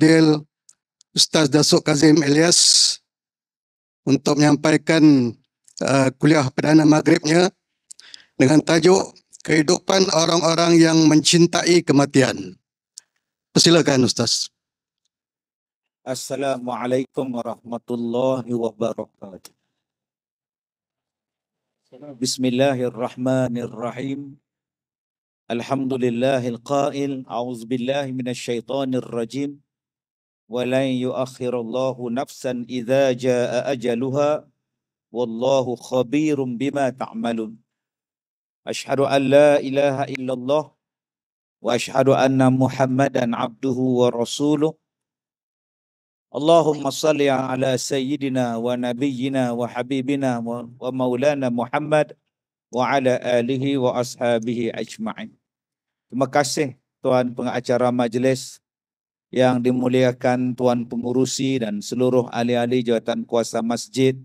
Dil Ustaz Dasuk Kazim Elias untuk menyampaikan uh, kuliah perdana maghribnya dengan tajuk Kehidupan Orang-orang yang Mencintai Kematian. Persilakan Ustaz. Assalamualaikum warahmatullahi wabarakatuh. Bismillahirrahmanirrahim. Alhamdulillahil qail, a'udzu billahi minasy ولن يؤخر الله نفسا إذا جاء أجلها والله خبير بما تعملون أشهد أن لا إله إلا الله وأشهد أن محمدا عبده ورسوله اللهم صل على سيدنا ونبينا وحبيبنا ومولانا محمد وعلى آله وأصحابه أجمعين Terima kasih Tuan Pengacara Majlis yang dimuliakan Tuan Pengurusi dan seluruh ahli-ahli jawatan kuasa masjid,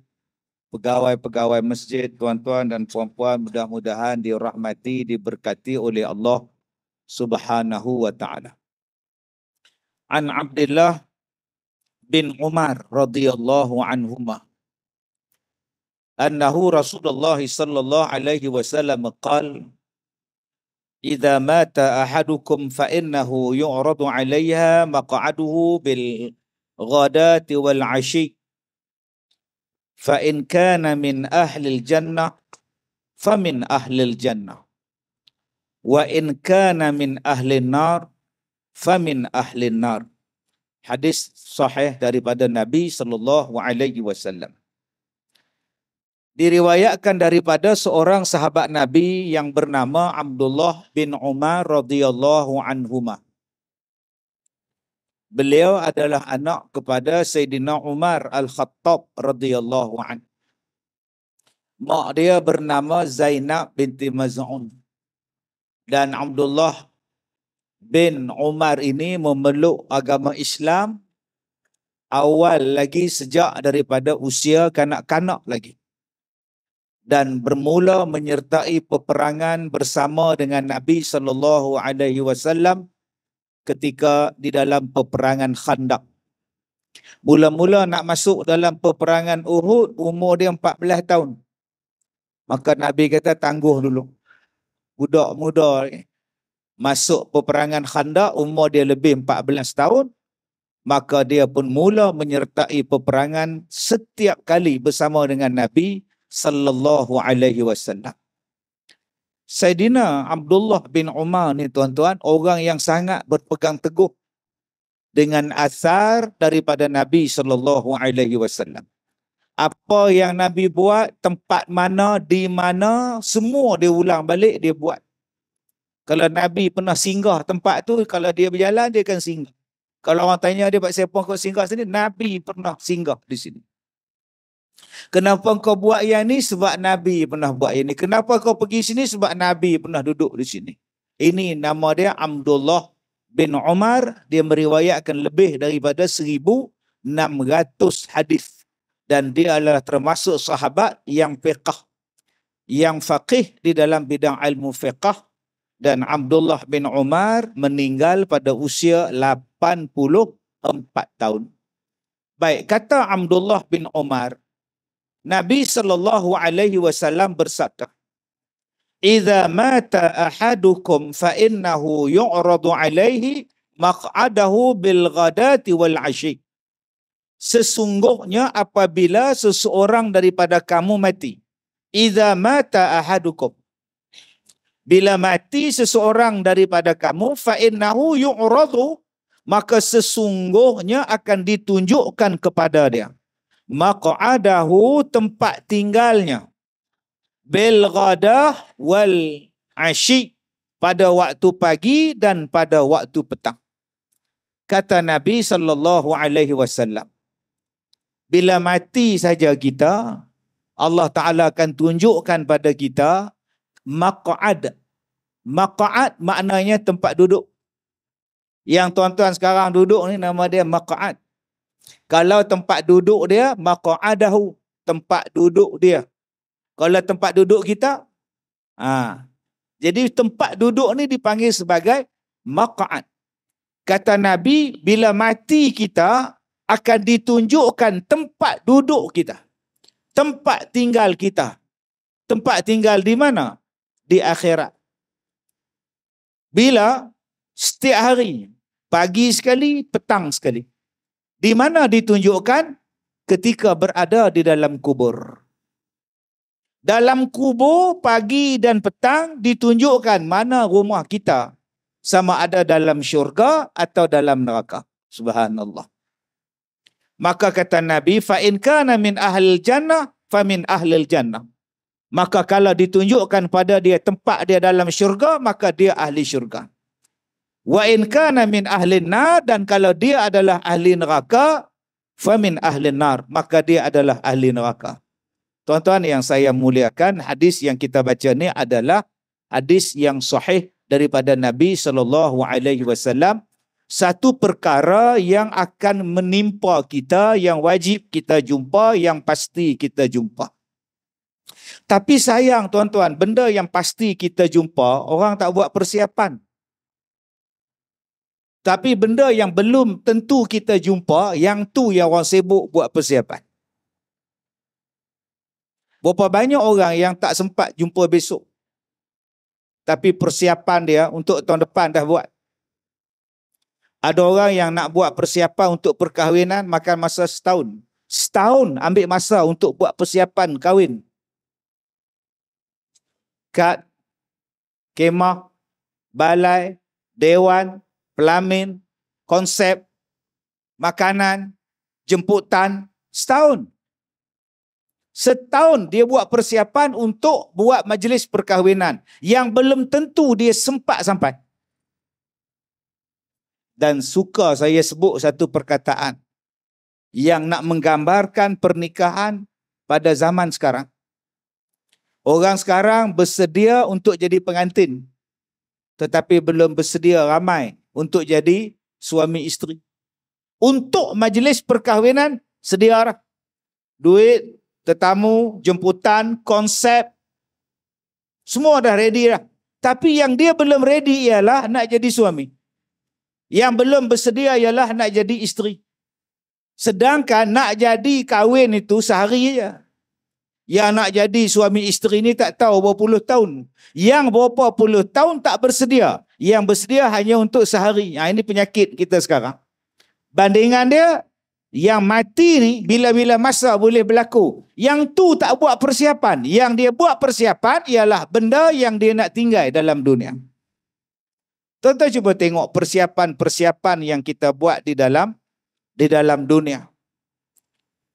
pegawai-pegawai masjid, tuan-tuan dan puan-puan mudah-mudahan dirahmati, diberkati oleh Allah Subhanahu wa taala. An Abdullah bin Umar radhiyallahu anhuma annahu Rasulullah sallallahu alaihi wasallam qala إذا مات أحدكم فإنه يعرض عليها مقعده بالغداة والعشي فإن كان من أهل الجنة فمن أهل الجنة وإن كان من أهل النار فمن أهل النار صحيح sahih daripada Nabi sallallahu alaihi wasallam diriwayatkan daripada seorang sahabat Nabi yang bernama Abdullah bin Umar radhiyallahu anhu. Beliau adalah anak kepada Sayyidina Umar Al-Khattab radhiyallahu an. Mak dia bernama Zainab binti Maz'un. Dan Abdullah bin Umar ini memeluk agama Islam awal lagi sejak daripada usia kanak-kanak lagi dan bermula menyertai peperangan bersama dengan Nabi sallallahu alaihi wasallam ketika di dalam peperangan Khandaq. Mula-mula nak masuk dalam peperangan Uhud umur dia 14 tahun. Maka Nabi kata tangguh dulu. Budak muda masuk peperangan Khandaq umur dia lebih 14 tahun maka dia pun mula menyertai peperangan setiap kali bersama dengan Nabi sallallahu alaihi wasallam. Saidina Abdullah bin Umar ni tuan-tuan orang yang sangat berpegang teguh dengan asar daripada Nabi sallallahu alaihi wasallam. Apa yang Nabi buat, tempat mana, di mana, semua dia ulang balik, dia buat. Kalau Nabi pernah singgah tempat tu, kalau dia berjalan, dia akan singgah. Kalau orang tanya dia, siapa kau singgah sini? Nabi pernah singgah di sini. Kenapa kau buat yang ni? Sebab Nabi pernah buat yang ni. Kenapa kau pergi sini? Sebab Nabi pernah duduk di sini. Ini nama dia Abdullah bin Umar. Dia meriwayatkan lebih daripada 1,600 hadis Dan dia adalah termasuk sahabat yang fiqah. Yang faqih di dalam bidang ilmu fiqah. Dan Abdullah bin Umar meninggal pada usia 84 tahun. Baik, kata Abdullah bin Umar, Nabi sallallahu alaihi wasallam bersabda, "Idza mata ahadukum fa innahu yu'radu alaihi maq'adahu bil ghadati wal 'ashi." Sesungguhnya apabila seseorang daripada kamu mati, "Idza mata ahadukum" Bila mati seseorang daripada kamu, fa innahu yu'radu maka sesungguhnya akan ditunjukkan kepada dia maq'adahu tempat tinggalnya bil ghadah wal ashi pada waktu pagi dan pada waktu petang kata nabi sallallahu alaihi wasallam bila mati saja kita Allah taala akan tunjukkan pada kita maq'ad maq'ad maknanya tempat duduk yang tuan-tuan sekarang duduk ni nama dia maq'ad kalau tempat duduk dia, maka adahu tempat duduk dia. Kalau tempat duduk kita, ha. jadi tempat duduk ni dipanggil sebagai maqa'at. Kata Nabi, bila mati kita, akan ditunjukkan tempat duduk kita. Tempat tinggal kita. Tempat tinggal di mana? Di akhirat. Bila setiap hari, pagi sekali, petang sekali. Di mana ditunjukkan? Ketika berada di dalam kubur. Dalam kubur pagi dan petang ditunjukkan mana rumah kita. Sama ada dalam syurga atau dalam neraka. Subhanallah. Maka kata Nabi, fa in kana min ahli jannah fa min ahli jannah. Maka kalau ditunjukkan pada dia tempat dia dalam syurga, maka dia ahli syurga wa in kana min ahli nar dan kalau dia adalah ahli neraka fa min ahli nar maka dia adalah ahli neraka tuan-tuan yang saya muliakan hadis yang kita baca ni adalah hadis yang sahih daripada nabi sallallahu alaihi wasallam satu perkara yang akan menimpa kita yang wajib kita jumpa yang pasti kita jumpa tapi sayang tuan-tuan benda yang pasti kita jumpa orang tak buat persiapan tapi benda yang belum tentu kita jumpa, yang tu yang orang sibuk buat persiapan. Berapa banyak orang yang tak sempat jumpa besok. Tapi persiapan dia untuk tahun depan dah buat. Ada orang yang nak buat persiapan untuk perkahwinan makan masa setahun. Setahun ambil masa untuk buat persiapan kahwin. Kat kemah, balai, dewan, pelamin, konsep, makanan, jemputan, setahun. Setahun dia buat persiapan untuk buat majlis perkahwinan yang belum tentu dia sempat sampai. Dan suka saya sebut satu perkataan yang nak menggambarkan pernikahan pada zaman sekarang. Orang sekarang bersedia untuk jadi pengantin tetapi belum bersedia ramai untuk jadi suami isteri. Untuk majlis perkahwinan sedia lah. Duit, tetamu, jemputan, konsep. Semua dah ready lah. Tapi yang dia belum ready ialah nak jadi suami. Yang belum bersedia ialah nak jadi isteri. Sedangkan nak jadi kahwin itu sehari saja. Yang nak jadi suami isteri ni tak tahu berapa puluh tahun. Yang berapa puluh tahun tak bersedia yang bersedia hanya untuk sehari. Ha, ini penyakit kita sekarang. Bandingan dia, yang mati ni bila-bila masa boleh berlaku. Yang tu tak buat persiapan. Yang dia buat persiapan ialah benda yang dia nak tinggal dalam dunia. Tonton cuba tengok persiapan-persiapan yang kita buat di dalam di dalam dunia.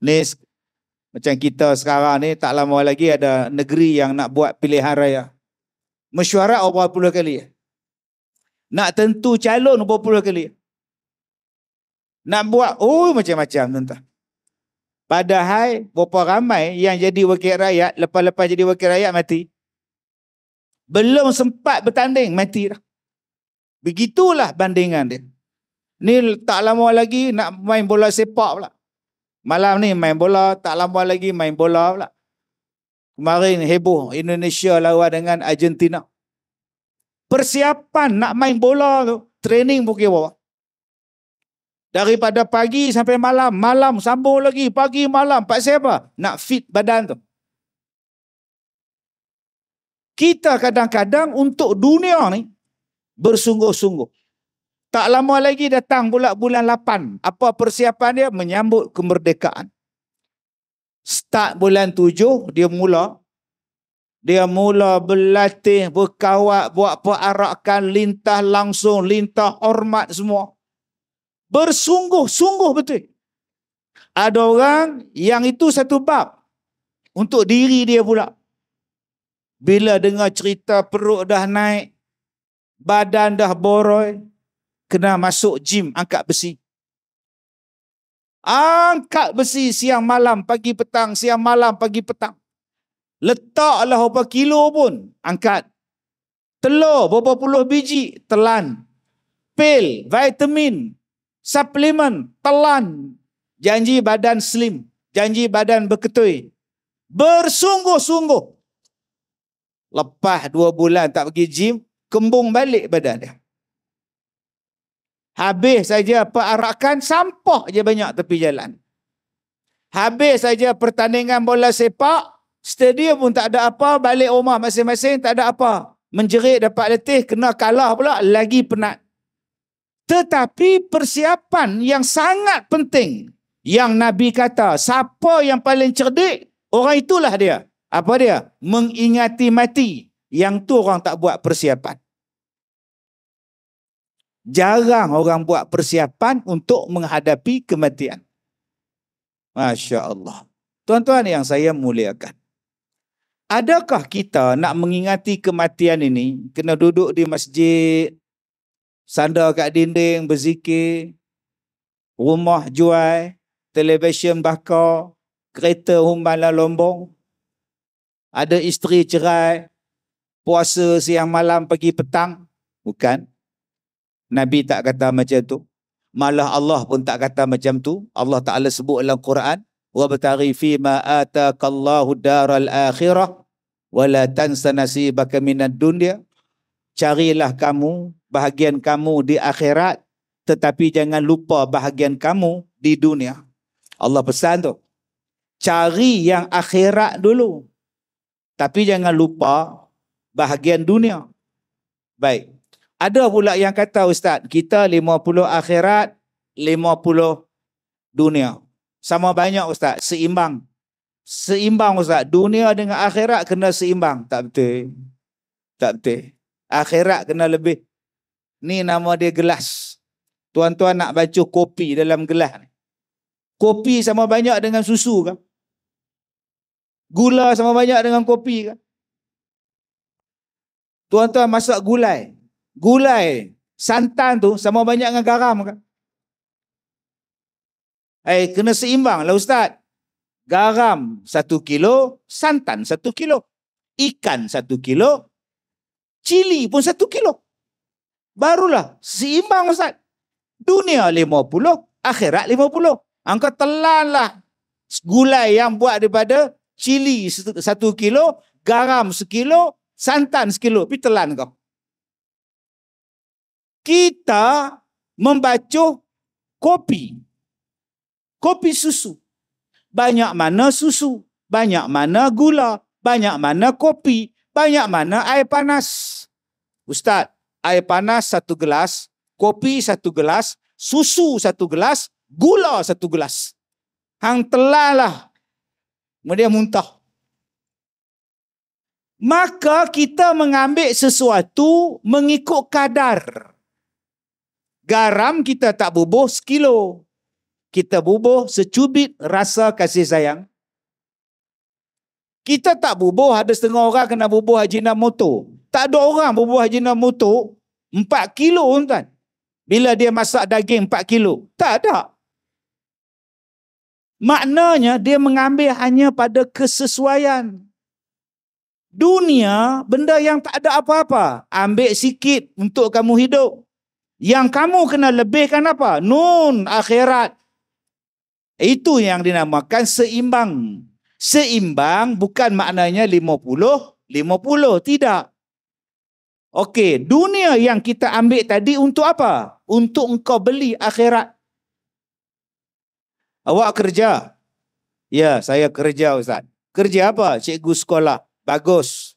Ni macam kita sekarang ni tak lama lagi ada negeri yang nak buat pilihan raya. Mesyuarat puluh kali. Nak tentu calon berpuluh kali. Nak buat oh macam-macam tuan-tuan. Padahal berapa ramai yang jadi wakil rakyat, lepas-lepas jadi wakil rakyat mati. Belum sempat bertanding, mati dah. Begitulah bandingan dia. Ni tak lama lagi nak main bola sepak pula. Malam ni main bola, tak lama lagi main bola pula. Kemarin heboh Indonesia lawan dengan Argentina persiapan nak main bola tu, training pun kira bawa. Daripada pagi sampai malam, malam sambung lagi, pagi malam, Pak siapa? Nak fit badan tu. Kita kadang-kadang untuk dunia ni, bersungguh-sungguh. Tak lama lagi datang pula bulan 8. Apa persiapan dia? Menyambut kemerdekaan. Start bulan 7, dia mula dia mula berlatih, berkawat, buat perarakan, lintah langsung, lintah hormat semua. Bersungguh-sungguh betul. Ada orang yang itu satu bab untuk diri dia pula. Bila dengar cerita perut dah naik, badan dah boroi, kena masuk gym angkat besi. Angkat besi siang malam, pagi petang, siang malam, pagi petang. Letak Letaklah berapa kilo pun, angkat. Telur berapa puluh biji, telan. Pil, vitamin, suplemen, telan. Janji badan slim, janji badan berketui. Bersungguh-sungguh. Lepas dua bulan tak pergi gym, kembung balik badan dia. Habis saja perarakan, sampah je banyak tepi jalan. Habis saja pertandingan bola sepak, Stadium pun tak ada apa, balik rumah masing-masing tak ada apa. Menjerit dapat letih, kena kalah pula, lagi penat. Tetapi persiapan yang sangat penting, yang Nabi kata, siapa yang paling cerdik, orang itulah dia. Apa dia? Mengingati mati. Yang tu orang tak buat persiapan. Jarang orang buat persiapan untuk menghadapi kematian. Masya Allah. Tuan-tuan yang saya muliakan. Adakah kita nak mengingati kematian ini kena duduk di masjid sandar kat dinding berzikir rumah jual televisyen bakar kereta humbala lombong ada isteri cerai puasa siang malam pergi petang bukan nabi tak kata macam tu malah Allah pun tak kata macam tu Allah Taala sebut dalam Quran وابتغ فيما آتاك الله الدار الآخرة ولا تنس نصيبك من الدنيا carilah kamu bahagian kamu di akhirat tetapi jangan lupa bahagian kamu di dunia Allah pesan tu cari yang akhirat dulu tapi jangan lupa bahagian dunia baik ada pula yang kata ustaz kita 50 akhirat 50 dunia sama banyak ustaz seimbang seimbang ustaz dunia dengan akhirat kena seimbang tak betul tak betul akhirat kena lebih ni nama dia gelas tuan-tuan nak baca kopi dalam gelas ni kopi sama banyak dengan susu kan gula sama banyak dengan kopi kan tuan-tuan masak gulai gulai santan tu sama banyak dengan garam kan Eh, kena seimbang lah Ustaz. Garam satu kilo, santan satu kilo. Ikan satu kilo, cili pun satu kilo. Barulah seimbang Ustaz. Dunia lima puluh, akhirat lima puluh. Engkau telanlah gulai yang buat daripada cili satu kilo, garam sekilo, santan sekilo. Pergi telan kau. Kita membaca kopi kopi susu. Banyak mana susu, banyak mana gula, banyak mana kopi, banyak mana air panas. Ustaz, air panas satu gelas, kopi satu gelas, susu satu gelas, gula satu gelas. Hang telah lah. Dia muntah. Maka kita mengambil sesuatu mengikut kadar. Garam kita tak bubuh sekilo kita bubuh secubit rasa kasih sayang. Kita tak bubuh, ada setengah orang kena bubuh Haji Namoto. Tak ada orang bubuh Haji Namoto empat kilo pun kan. Bila dia masak daging empat kilo. Tak ada. Maknanya dia mengambil hanya pada kesesuaian. Dunia benda yang tak ada apa-apa. Ambil sikit untuk kamu hidup. Yang kamu kena lebihkan apa? Nun akhirat. Itu yang dinamakan seimbang. Seimbang bukan maknanya 50-50. Tidak. Okey, dunia yang kita ambil tadi untuk apa? Untuk engkau beli akhirat. Awak kerja. Ya, saya kerja Ustaz. Kerja apa? Cikgu sekolah. Bagus.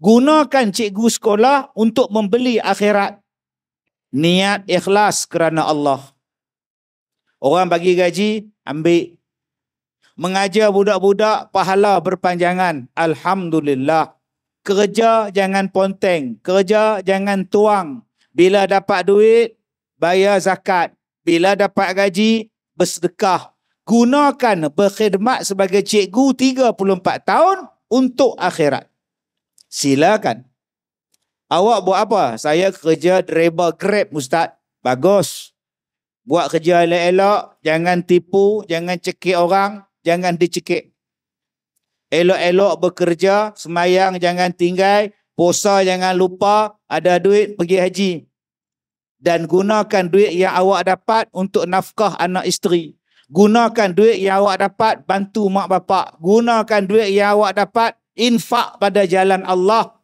Gunakan cikgu sekolah untuk membeli akhirat. Niat ikhlas kerana Allah. Orang bagi gaji, ambil. Mengajar budak-budak, pahala berpanjangan. Alhamdulillah. Kerja jangan ponteng. Kerja jangan tuang. Bila dapat duit, bayar zakat. Bila dapat gaji, bersedekah. Gunakan berkhidmat sebagai cikgu 34 tahun untuk akhirat. Silakan. Awak buat apa? Saya kerja driver Grab, Ustaz. Bagus. Buat kerja elok-elok, jangan tipu, jangan cekik orang, jangan dicekik. Elok-elok bekerja, semayang jangan tinggai, puasa jangan lupa, ada duit pergi haji. Dan gunakan duit yang awak dapat untuk nafkah anak isteri. Gunakan duit yang awak dapat bantu mak bapak. Gunakan duit yang awak dapat infak pada jalan Allah.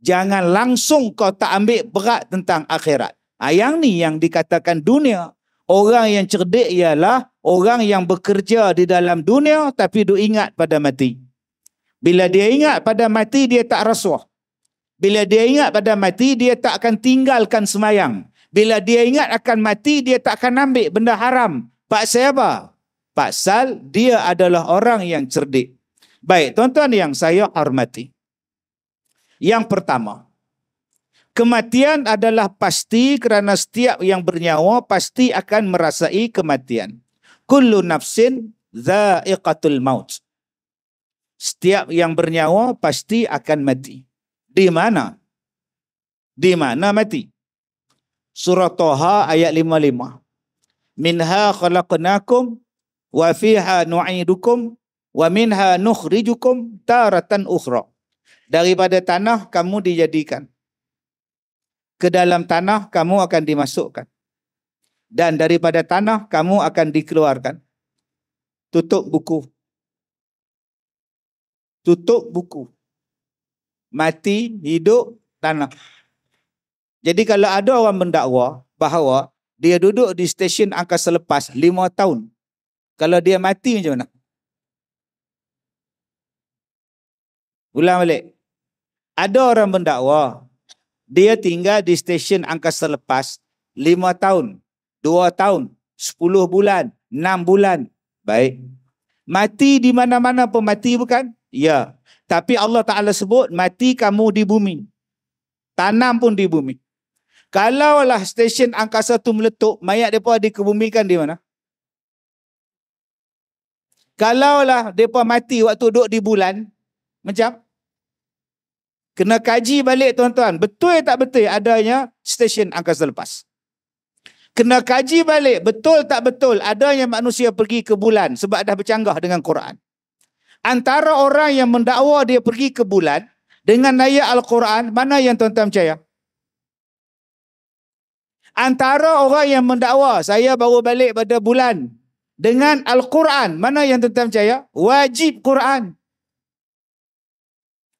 Jangan langsung kau tak ambil berat tentang akhirat. Yang ni yang dikatakan dunia. Orang yang cerdik ialah orang yang bekerja di dalam dunia tapi duk ingat pada mati. Bila dia ingat pada mati, dia tak rasuah. Bila dia ingat pada mati, dia tak akan tinggalkan semayang. Bila dia ingat akan mati, dia tak akan ambil benda haram. Paksa apa? Pasal dia adalah orang yang cerdik. Baik, tuan-tuan yang saya hormati. Yang pertama, Kematian adalah pasti kerana setiap yang bernyawa pasti akan merasai kematian. Kullu nafsin zaiqatul maut. Setiap yang bernyawa pasti akan mati. Di mana? Di mana mati? Surah Toha ayat 55. Minha khalaqnakum wa fiha nu'idukum wa minha nukhrijukum taratan ukhra. Daripada tanah kamu dijadikan ke dalam tanah kamu akan dimasukkan dan daripada tanah kamu akan dikeluarkan tutup buku tutup buku mati hidup tanah jadi kalau ada orang mendakwa bahawa dia duduk di stesen angkasa lepas lima tahun kalau dia mati macam mana ulang balik ada orang mendakwa dia tinggal di stesen angkasa lepas 5 tahun, 2 tahun, 10 bulan, 6 bulan. Baik. Mati di mana-mana pun mati bukan? Ya. Tapi Allah Ta'ala sebut mati kamu di bumi. Tanam pun di bumi. Kalaulah stesen angkasa tu meletup, mayat mereka dikebumikan di mana? Kalaulah mereka mati waktu duduk di bulan, macam? kena kaji balik tuan-tuan betul tak betul adanya stesen angkasa lepas kena kaji balik betul tak betul adanya manusia pergi ke bulan sebab dah bercanggah dengan Quran antara orang yang mendakwa dia pergi ke bulan dengan naya al-Quran mana yang tuan-tuan percaya antara orang yang mendakwa saya baru balik pada bulan dengan al-Quran mana yang tuan-tuan percaya wajib Quran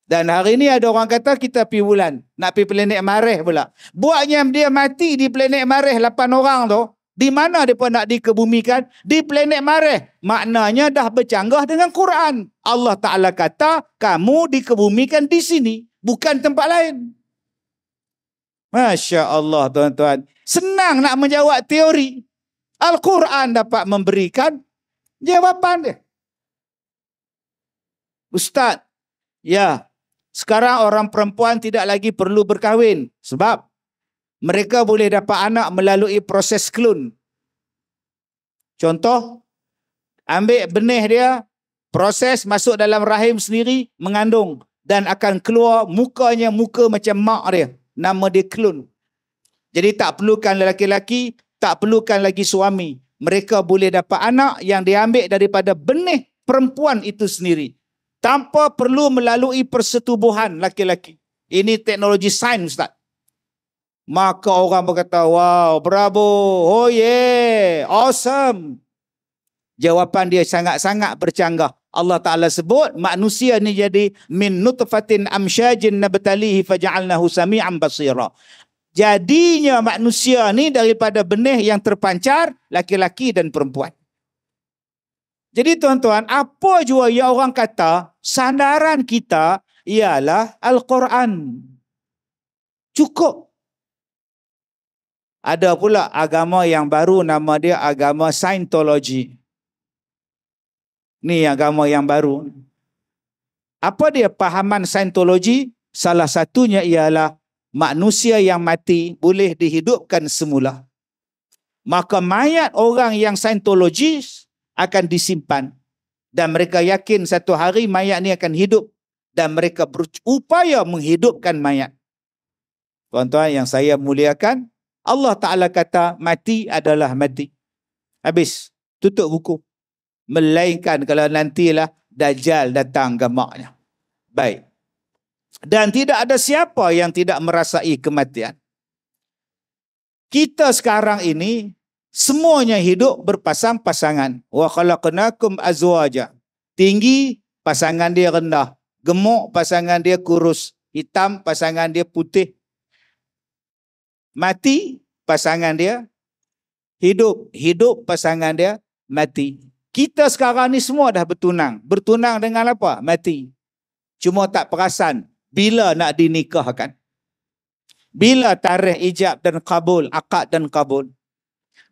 dan hari ni ada orang kata kita pi bulan. Nak pi planet Mareh pula. Buatnya dia mati di planet Mareh 8 orang tu. Di mana dia pun nak dikebumikan? Di planet Mareh. Maknanya dah bercanggah dengan Quran. Allah Ta'ala kata kamu dikebumikan di sini. Bukan tempat lain. Masya Allah tuan-tuan. Senang nak menjawab teori. Al-Quran dapat memberikan jawapan dia. Ustaz, ya sekarang orang perempuan tidak lagi perlu berkahwin sebab mereka boleh dapat anak melalui proses klon. Contoh, ambil benih dia, proses masuk dalam rahim sendiri, mengandung dan akan keluar mukanya muka macam mak dia. Nama dia klon. Jadi tak perlukan lelaki-lelaki, tak perlukan lagi suami. Mereka boleh dapat anak yang diambil daripada benih perempuan itu sendiri tanpa perlu melalui persetubuhan laki-laki. Ini teknologi sains, Ustaz. Maka orang berkata, wow, bravo, oh yeah, awesome. Jawapan dia sangat-sangat bercanggah. Allah Ta'ala sebut, manusia ni jadi min nutfatin amsyajin nabtalihi faja'alnahu sami'an basira. Jadinya manusia ni daripada benih yang terpancar, laki-laki dan perempuan. Jadi tuan-tuan, apa jua yang orang kata, sandaran kita ialah Al-Quran. Cukup. Ada pula agama yang baru nama dia agama Scientology. Ni agama yang baru. Apa dia pahaman Scientology? Salah satunya ialah manusia yang mati boleh dihidupkan semula. Maka mayat orang yang Scientologist akan disimpan dan mereka yakin satu hari mayat ini akan hidup dan mereka berupaya menghidupkan mayat. Tuan-tuan yang saya muliakan, Allah Ta'ala kata mati adalah mati. Habis, tutup buku. Melainkan kalau nantilah Dajjal datang gemaknya. Baik. Dan tidak ada siapa yang tidak merasai kematian. Kita sekarang ini semuanya hidup berpasang-pasangan. Wa khalaqnakum azwaja. Tinggi pasangan dia rendah, gemuk pasangan dia kurus, hitam pasangan dia putih. Mati pasangan dia hidup, hidup pasangan dia mati. Kita sekarang ni semua dah bertunang. Bertunang dengan apa? Mati. Cuma tak perasan bila nak dinikahkan. Bila tarikh ijab dan kabul, akad dan kabul.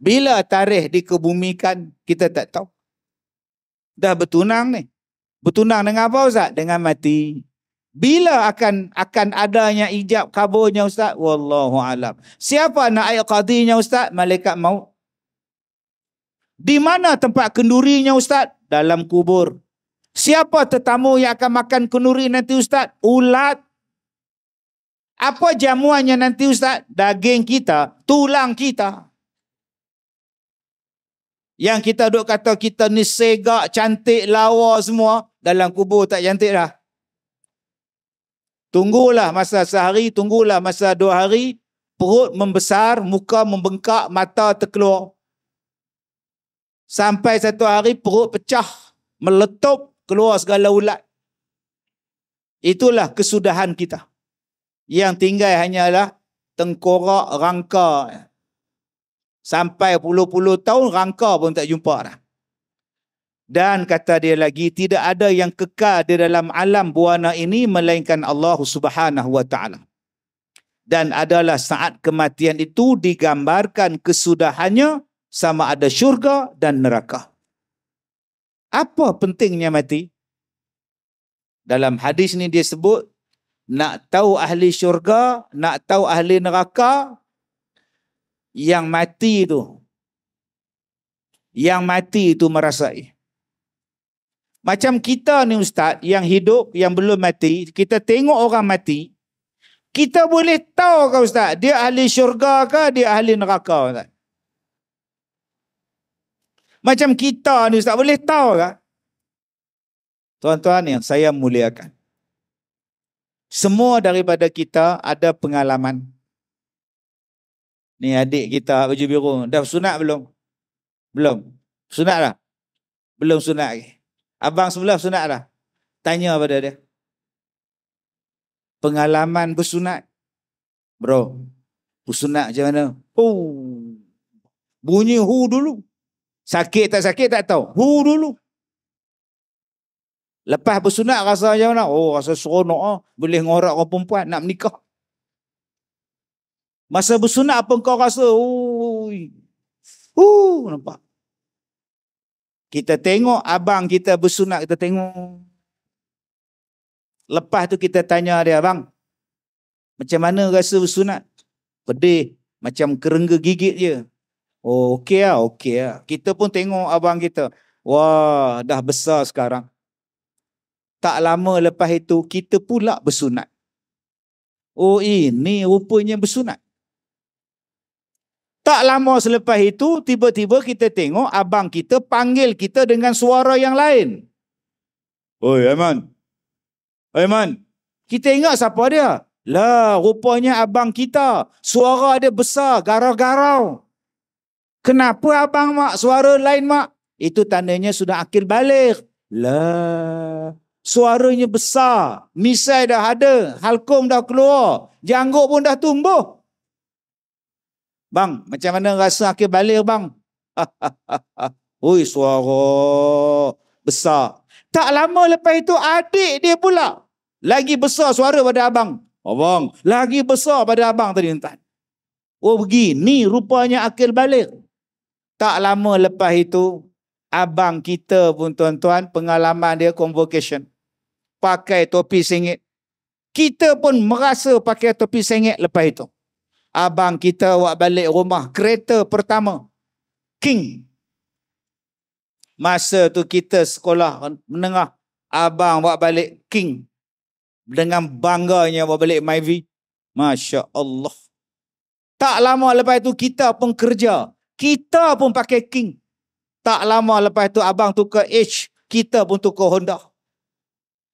Bila tarikh dikebumikan, kita tak tahu. Dah bertunang ni. Bertunang dengan apa Ustaz? Dengan mati. Bila akan akan adanya ijab kaburnya Ustaz? Wallahu alam. Siapa nak ayat qadinya Ustaz? Malaikat maut. Di mana tempat kendurinya Ustaz? Dalam kubur. Siapa tetamu yang akan makan kenduri nanti Ustaz? Ulat. Apa jamuannya nanti Ustaz? Daging kita, tulang kita. Yang kita duk kata kita ni segak, cantik, lawa semua. Dalam kubur tak cantik dah. Tunggulah masa sehari, tunggulah masa dua hari. Perut membesar, muka membengkak, mata terkeluar. Sampai satu hari perut pecah, meletup, keluar segala ulat. Itulah kesudahan kita. Yang tinggal hanyalah tengkorak rangka. Sampai puluh-puluh tahun rangka pun tak jumpa dah. Dan kata dia lagi tidak ada yang kekal di dalam alam buana ini melainkan Allah Subhanahu wa Dan adalah saat kematian itu digambarkan kesudahannya sama ada syurga dan neraka. Apa pentingnya mati? Dalam hadis ni dia sebut nak tahu ahli syurga, nak tahu ahli neraka, yang mati itu yang mati itu merasai macam kita ni ustaz yang hidup yang belum mati kita tengok orang mati kita boleh tahu ke ustaz dia ahli syurga ke dia ahli neraka ustaz macam kita ni ustaz boleh tahu ke tuan-tuan yang saya muliakan semua daripada kita ada pengalaman Ni adik kita baju biru. Dah sunat belum? Belum. Sunat dah? Belum sunat lagi. Abang sebelah sunat dah? Tanya pada dia. Pengalaman bersunat? Bro, bersunat macam mana? Oh, bunyi hu dulu. Sakit tak sakit tak tahu. Hu dulu. Lepas bersunat rasa macam mana? Oh, rasa seronok. Ah. Boleh ngorak orang perempuan nak menikah. Masa bersunat apa kau rasa? Ui. Uh, nampak. Kita tengok abang kita bersunat, kita tengok. Lepas tu kita tanya dia, abang. Macam mana rasa bersunat? Pedih. Macam kerengga gigit je. Oh, okey lah, okey lah. Kita pun tengok abang kita. Wah, dah besar sekarang. Tak lama lepas itu, kita pula bersunat. Oh, ini rupanya bersunat. Tak lama selepas itu, tiba-tiba kita tengok abang kita panggil kita dengan suara yang lain. Oi, Aiman. Aiman. Kita ingat siapa dia? Lah, rupanya abang kita. Suara dia besar, garau-garau. Kenapa abang mak suara lain mak? Itu tandanya sudah akil balik. Lah, suaranya besar. Misai dah ada. Halkom dah keluar. Janggut pun dah tumbuh. Bang, macam mana rasa akhir balik bang? Ui, suara besar. Tak lama lepas itu adik dia pula. Lagi besar suara pada abang. Abang, lagi besar pada abang tadi. Entah. Oh pergi, ni rupanya akil balik. Tak lama lepas itu, abang kita pun tuan-tuan, pengalaman dia convocation. Pakai topi sengit. Kita pun merasa pakai topi sengit lepas itu abang kita wak balik rumah kereta pertama king masa tu kita sekolah menengah abang wak balik king dengan bangganya wak balik myvi masya Allah tak lama lepas tu kita pun kerja kita pun pakai king tak lama lepas tu abang tukar H kita pun tukar Honda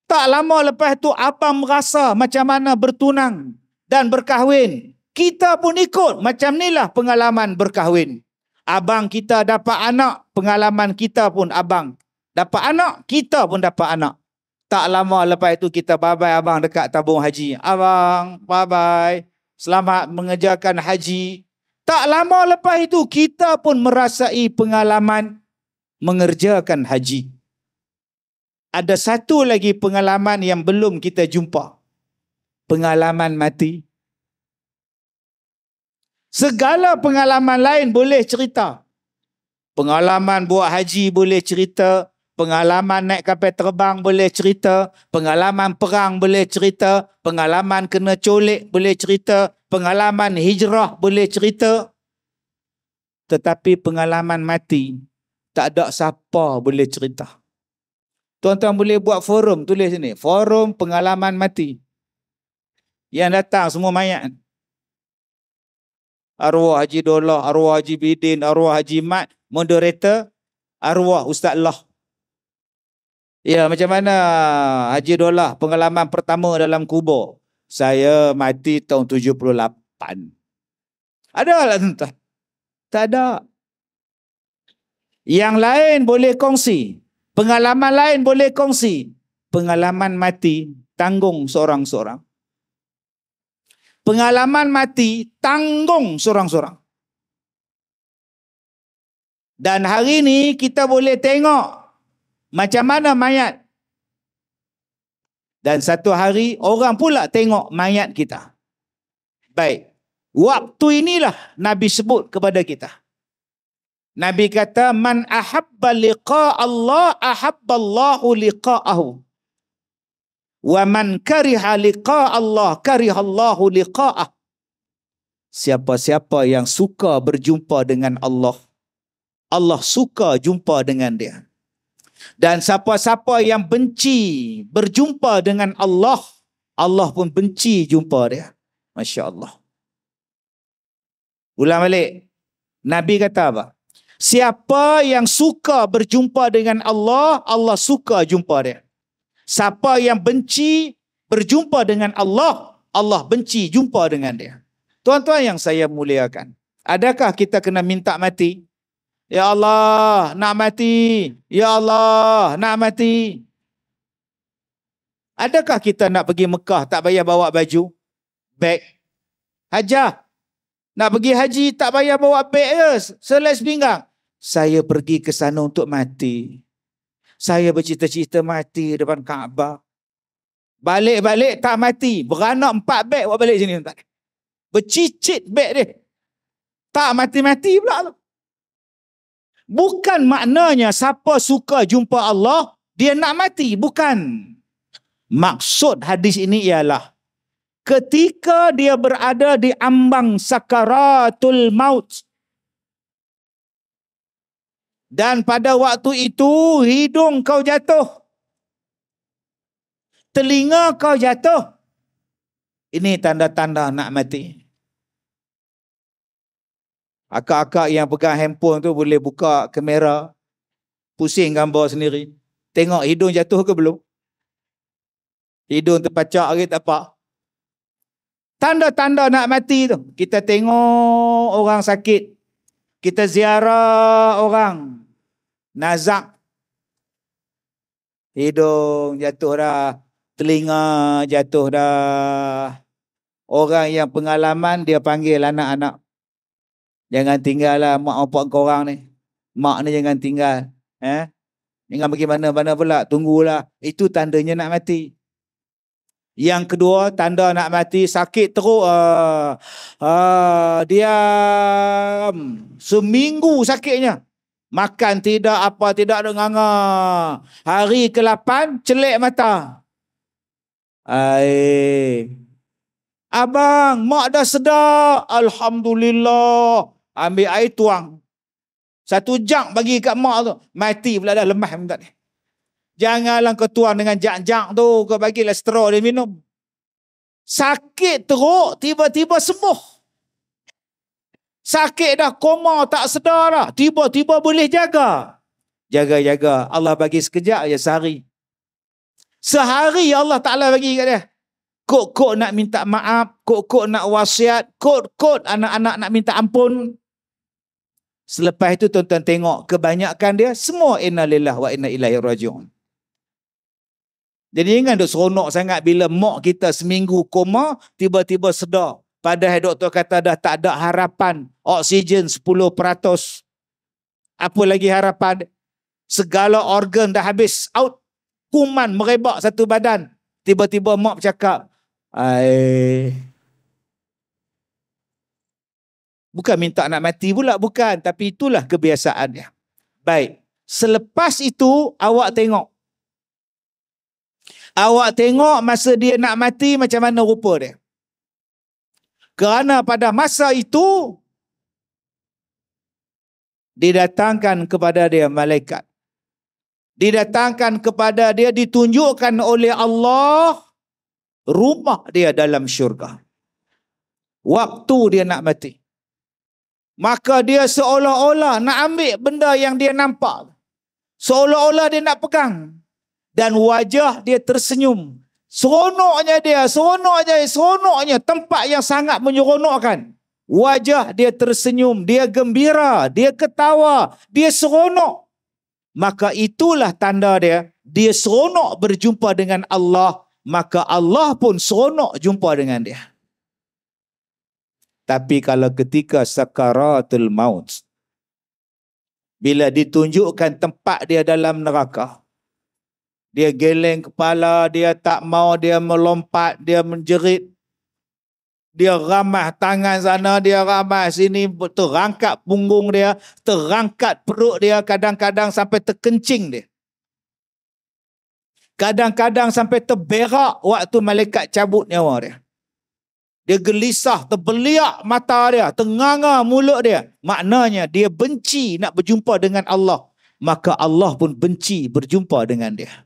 tak lama lepas tu abang merasa macam mana bertunang dan berkahwin kita pun ikut macam inilah pengalaman berkahwin. Abang kita dapat anak, pengalaman kita pun abang. Dapat anak, kita pun dapat anak. Tak lama lepas itu kita bye-bye abang dekat tabung haji. Abang, bye-bye. Selamat mengejarkan haji. Tak lama lepas itu kita pun merasai pengalaman mengerjakan haji. Ada satu lagi pengalaman yang belum kita jumpa. Pengalaman mati. Segala pengalaman lain boleh cerita. Pengalaman buat haji boleh cerita. Pengalaman naik kapal terbang boleh cerita. Pengalaman perang boleh cerita. Pengalaman kena colik boleh cerita. Pengalaman hijrah boleh cerita. Tetapi pengalaman mati, tak ada siapa boleh cerita. Tuan-tuan boleh buat forum, tulis sini. Forum pengalaman mati. Yang datang semua mayat arwah Haji Dola, arwah Haji Bidin, arwah Haji Mat, moderator, arwah Ustaz Lah. Ya, macam mana Haji Dola? pengalaman pertama dalam kubur? Saya mati tahun 78. Ada lah tuan-tuan. Tak ada. Yang lain boleh kongsi. Pengalaman lain boleh kongsi. Pengalaman mati tanggung seorang-seorang pengalaman mati tanggung seorang-seorang. Dan hari ini kita boleh tengok macam mana mayat. Dan satu hari orang pula tengok mayat kita. Baik. Waktu inilah Nabi sebut kepada kita. Nabi kata man ahabba liqa Allah ahabba Allahu liqa'ahu. Wa man kariha liqa Allah, kariha Allahu liqa'ah. Siapa-siapa yang suka berjumpa dengan Allah, Allah suka jumpa dengan dia. Dan siapa-siapa yang benci berjumpa dengan Allah, Allah pun benci jumpa dia. Masya Allah. Ulang balik. Nabi kata apa? Siapa yang suka berjumpa dengan Allah, Allah suka jumpa dia siapa yang benci berjumpa dengan Allah, Allah benci jumpa dengan dia. Tuan-tuan yang saya muliakan, adakah kita kena minta mati? Ya Allah, nak mati. Ya Allah, nak mati. Adakah kita nak pergi Mekah tak bayar bawa baju? Beg. Hajah. Nak pergi haji tak bayar bawa beg ke? Selais pinggang. Saya pergi ke sana untuk mati saya bercita-cita mati depan Kaabah. Balik-balik tak mati. Beranak empat beg buat balik sini. Bercicit beg dia. Tak mati-mati pula tu. Bukan maknanya siapa suka jumpa Allah, dia nak mati. Bukan. Maksud hadis ini ialah ketika dia berada di ambang sakaratul maut, dan pada waktu itu hidung kau jatuh. Telinga kau jatuh. Ini tanda-tanda nak mati. Akak-akak yang pegang handphone tu boleh buka kamera. Pusing gambar sendiri. Tengok hidung jatuh ke belum? Hidung terpacak ke tak apa? Tanda-tanda nak mati tu. Kita tengok orang sakit. Kita ziarah orang. Nazak. Hidung jatuh dah. Telinga jatuh dah. Orang yang pengalaman dia panggil anak-anak. Jangan tinggal lah mak opak korang ni. Mak ni jangan tinggal. Eh? Jangan pergi mana-mana pula. Tunggulah. Itu tandanya nak mati. Yang kedua, tanda nak mati sakit teruk. Uh, uh, diam. Seminggu sakitnya. Makan tidak apa tidak ada nganga. Hari ke-8 celik mata. Ai. Abang, mak dah sedar. Alhamdulillah. Ambil air tuang. Satu jak bagi kat mak tu. Mati pula dah lemah minta ni. Janganlah kau tuang dengan jak-jak tu. Kau bagilah straw dia minum. Sakit teruk, tiba-tiba sembuh. Sakit dah, koma tak sedar dah. Tiba-tiba boleh jaga. Jaga-jaga. Allah bagi sekejap je sehari. Sehari Allah Ta'ala bagi kat dia. Kok-kok nak minta maaf. Kok-kok nak wasiat. Kok-kok anak-anak nak minta ampun. Selepas itu tuan-tuan tengok kebanyakan dia semua inna lillah wa inna ilaihi rajiun. Jadi jangan duk seronok sangat bila mak kita seminggu koma tiba-tiba sedar. Padahal doktor kata dah tak ada harapan oksigen 10%. Apa lagi harapan? Segala organ dah habis. Out. Kuman merebak satu badan. Tiba-tiba mak cakap. Ai. Bukan minta nak mati pula. Bukan. Tapi itulah kebiasaannya. Baik. Selepas itu awak tengok. Awak tengok masa dia nak mati macam mana rupa dia. Kerana pada masa itu didatangkan kepada dia malaikat. Didatangkan kepada dia ditunjukkan oleh Allah rumah dia dalam syurga. Waktu dia nak mati. Maka dia seolah-olah nak ambil benda yang dia nampak. Seolah-olah dia nak pegang. Dan wajah dia tersenyum. Seronoknya dia, seronoknya dia, seronoknya tempat yang sangat menyeronokkan. Wajah dia tersenyum, dia gembira, dia ketawa, dia seronok. Maka itulah tanda dia, dia seronok berjumpa dengan Allah, maka Allah pun seronok jumpa dengan dia. Tapi kalau ketika sakaratul maut, bila ditunjukkan tempat dia dalam neraka, dia geleng kepala, dia tak mau, dia melompat, dia menjerit. Dia ramah tangan sana, dia ramah sini, terangkat punggung dia, terangkat perut dia, kadang-kadang sampai terkencing dia. Kadang-kadang sampai terberak waktu malaikat cabut nyawa dia. Dia gelisah, terbeliak mata dia, tenganga mulut dia. Maknanya dia benci nak berjumpa dengan Allah. Maka Allah pun benci berjumpa dengan dia.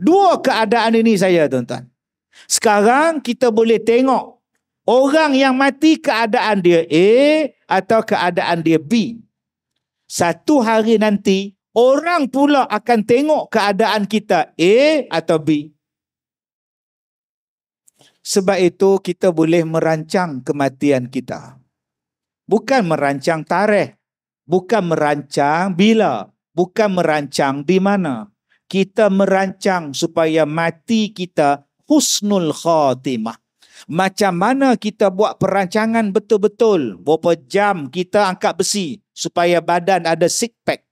Dua keadaan ini saya tuan-tuan. Sekarang kita boleh tengok orang yang mati keadaan dia A atau keadaan dia B. Satu hari nanti orang pula akan tengok keadaan kita A atau B. Sebab itu kita boleh merancang kematian kita. Bukan merancang tarikh, bukan merancang bila, bukan merancang di mana kita merancang supaya mati kita husnul khatimah. Macam mana kita buat perancangan betul-betul. Berapa jam kita angkat besi supaya badan ada six pack.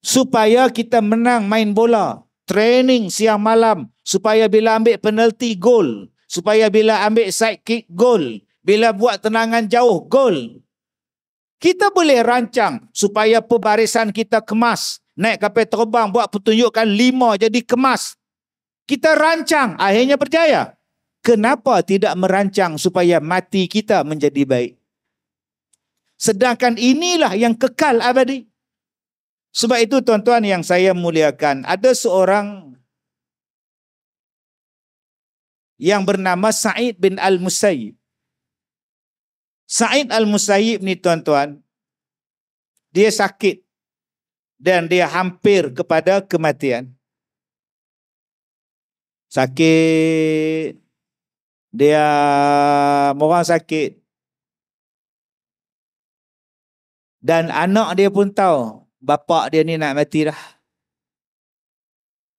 Supaya kita menang main bola. Training siang malam. Supaya bila ambil penalti gol. Supaya bila ambil side kick gol. Bila buat tenangan jauh gol. Kita boleh rancang supaya perbarisan kita kemas Naik kapal terbang buat pertunjukan lima jadi kemas. Kita rancang akhirnya berjaya. Kenapa tidak merancang supaya mati kita menjadi baik? Sedangkan inilah yang kekal abadi. Sebab itu tuan-tuan yang saya muliakan, ada seorang yang bernama Sa'id bin Al-Musayyib. Sa'id Al-Musayyib ni tuan-tuan, dia sakit dan dia hampir kepada kematian. Sakit. Dia orang sakit. Dan anak dia pun tahu bapa dia ni nak mati dah.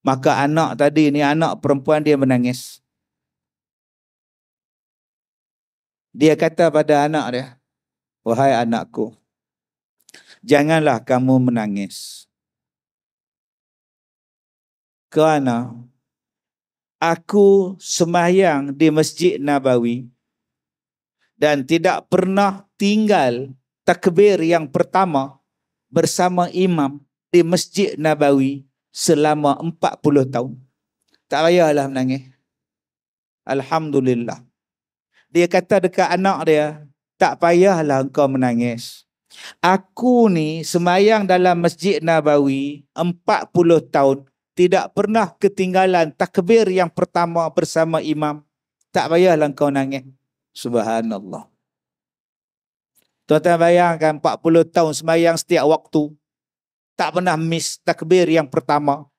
Maka anak tadi ni anak perempuan dia menangis. Dia kata pada anak dia, "Wahai anakku, janganlah kamu menangis. Kerana aku semayang di Masjid Nabawi dan tidak pernah tinggal takbir yang pertama bersama imam di Masjid Nabawi selama 40 tahun. Tak payahlah menangis. Alhamdulillah. Dia kata dekat anak dia, tak payahlah engkau menangis. Aku ni semayang dalam Masjid Nabawi 40 tahun tidak pernah ketinggalan takbir yang pertama bersama imam. Tak payahlah kau nangis. Subhanallah. Tuan-tuan bayangkan 40 tahun semayang setiap waktu. Tak pernah miss takbir yang pertama.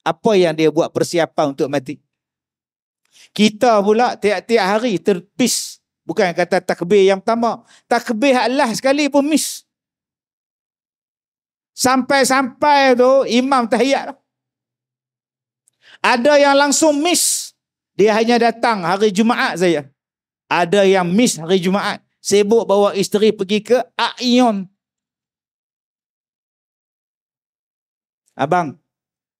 Apa yang dia buat persiapan untuk mati? Kita pula tiap-tiap hari terpis Bukan yang kata takbir yang pertama. Takbir Allah sekali pun miss. Sampai-sampai tu imam tahiyat. Ada yang langsung miss. Dia hanya datang hari Jumaat saja. Ada yang miss hari Jumaat. Sibuk bawa isteri pergi ke Aion. Abang,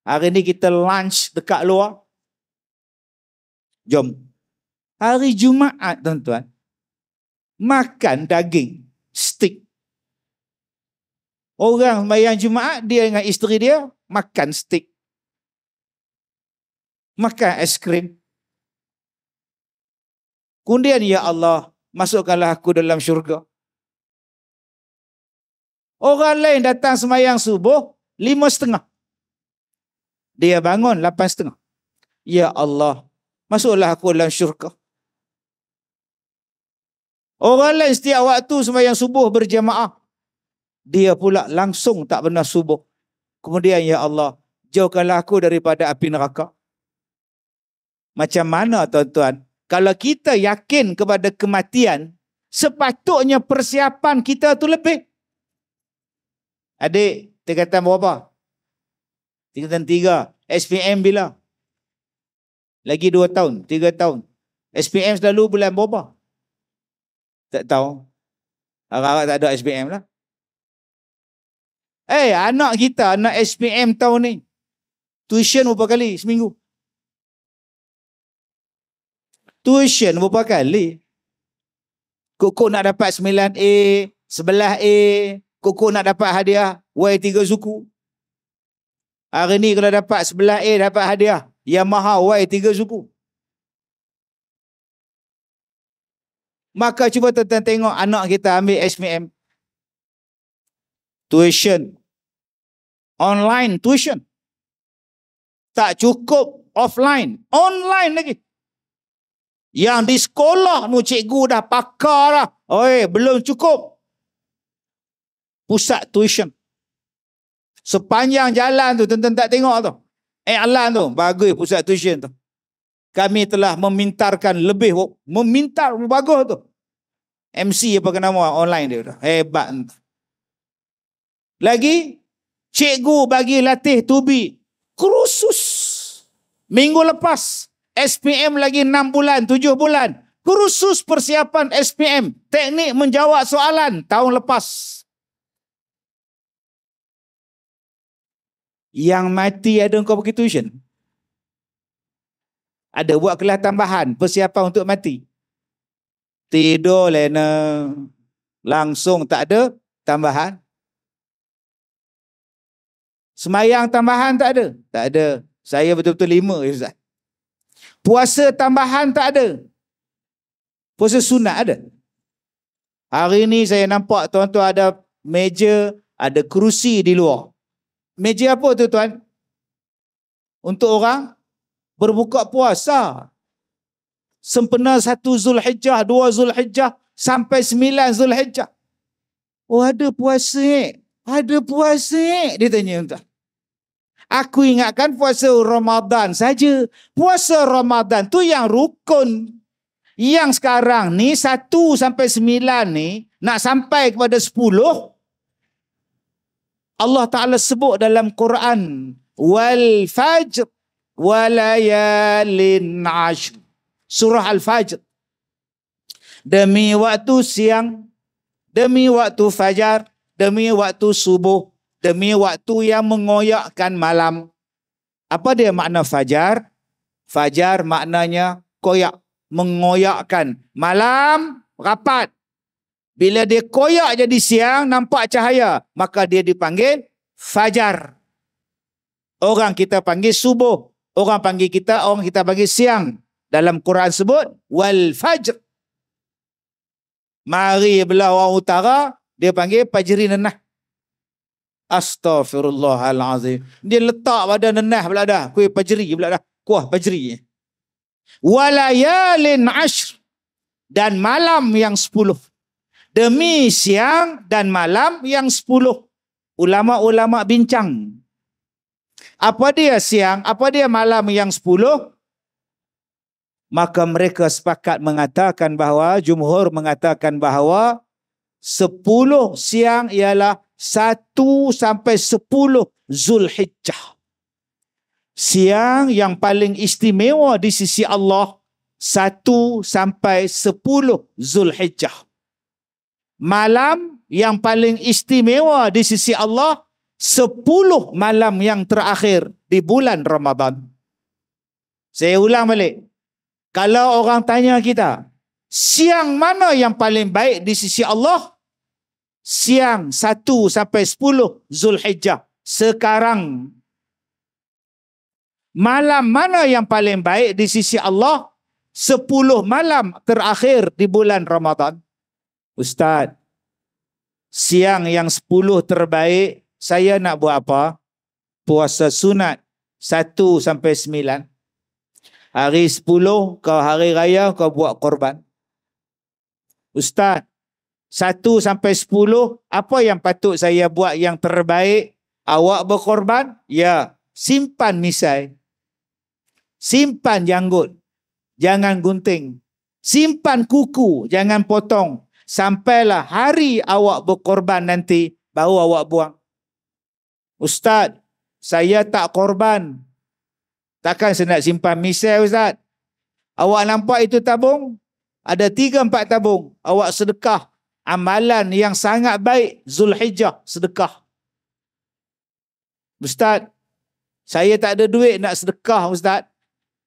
hari ni kita lunch dekat luar. Jom, Hari Jumaat tuan-tuan makan daging steak. Orang sembahyang Jumaat dia dengan isteri dia makan steak. Makan es krim. Kemudian ya Allah masukkanlah aku dalam syurga. Orang lain datang semayang subuh, lima setengah. Dia bangun, lapan setengah. Ya Allah, masuklah aku dalam syurga. Orang lain setiap waktu sembahyang subuh berjemaah. Dia pula langsung tak pernah subuh. Kemudian ya Allah, jauhkanlah aku daripada api neraka. Macam mana tuan-tuan? Kalau kita yakin kepada kematian, sepatutnya persiapan kita tu lebih. Adik, tingkatan berapa? Tingkatan tiga. SPM bila? Lagi dua tahun, tiga tahun. SPM selalu bulan berapa? Tak tahu. Harap-harap tak ada SPM lah. Eh, hey, anak kita nak SPM tahun ni. Tuition berapa kali seminggu? Tuition berapa kali? Kokok nak dapat 9A, 11A. Kokok nak dapat hadiah Y3 suku. Hari ni kalau dapat 11A dapat hadiah Yamaha Y3 suku. Maka cuba tonton tengok anak kita ambil SPM Tuition. Online tuition. Tak cukup offline. Online lagi. Yang di sekolah tu cikgu dah pakar lah. Oi, belum cukup. Pusat tuition. Sepanjang jalan tu, tonton tak tengok tu. Eh, Alan tu. Bagus pusat tuition tu kami telah memintarkan lebih oh, memintar bagus tu MC apa kena nama online dia tu hebat tu. lagi cikgu bagi latih tubi kursus minggu lepas SPM lagi 6 bulan 7 bulan kursus persiapan SPM teknik menjawab soalan tahun lepas yang mati ada kau pergi tuition ada buat kelas tambahan persiapan untuk mati tidur lena langsung tak ada tambahan semayang tambahan tak ada tak ada saya betul-betul lima Ustaz puasa tambahan tak ada puasa sunat ada hari ni saya nampak tuan-tuan ada meja ada kerusi di luar meja apa tu tuan untuk orang berbuka puasa sempena satu Zulhijjah, dua Zulhijjah sampai sembilan Zulhijjah. Oh ada puasa eh? Ada puasa eh? Dia tanya entah. Aku ingatkan puasa Ramadan saja. Puasa Ramadan tu yang rukun. Yang sekarang ni satu sampai sembilan ni nak sampai kepada sepuluh. Allah Ta'ala sebut dalam Quran. Wal fajr walayalin ashr surah al-fajr demi waktu siang demi waktu fajar demi waktu subuh demi waktu yang mengoyakkan malam apa dia makna fajar fajar maknanya koyak mengoyakkan malam rapat bila dia koyak jadi siang nampak cahaya maka dia dipanggil fajar orang kita panggil subuh orang panggil kita, orang kita panggil siang. Dalam Quran sebut, wal fajr. Mari belah orang utara, dia panggil pajri nenah. Astaghfirullahalazim. Dia letak pada nenah belah dah. kui pajri belah dah. Kuah pajri. Walayalin ashr. Dan malam yang sepuluh. Demi siang dan malam yang sepuluh. Ulama-ulama bincang apa dia siang, apa dia malam yang sepuluh? Maka mereka sepakat mengatakan bahawa, Jumhur mengatakan bahawa, sepuluh siang ialah satu sampai sepuluh Zulhijjah. Siang yang paling istimewa di sisi Allah, satu sampai sepuluh Zulhijjah. Malam yang paling istimewa di sisi Allah, sepuluh malam yang terakhir di bulan Ramadan. Saya ulang balik. Kalau orang tanya kita, siang mana yang paling baik di sisi Allah? Siang satu sampai sepuluh Zulhijjah. Sekarang. Malam mana yang paling baik di sisi Allah? Sepuluh malam terakhir di bulan Ramadan. Ustaz, siang yang sepuluh terbaik saya nak buat apa? Puasa sunat 1 sampai 9. Hari 10 kau hari raya kau buat korban. Ustaz, 1 sampai 10 apa yang patut saya buat yang terbaik? Awak berkorban? Ya, simpan misai. Simpan janggut. Jangan gunting. Simpan kuku, jangan potong. Sampailah hari awak berkorban nanti baru awak buang. Ustaz, saya tak korban. Takkan saya nak simpan misal Ustaz? Awak nampak itu tabung? Ada tiga empat tabung. Awak sedekah. Amalan yang sangat baik. Zulhijjah sedekah. Ustaz, saya tak ada duit nak sedekah Ustaz.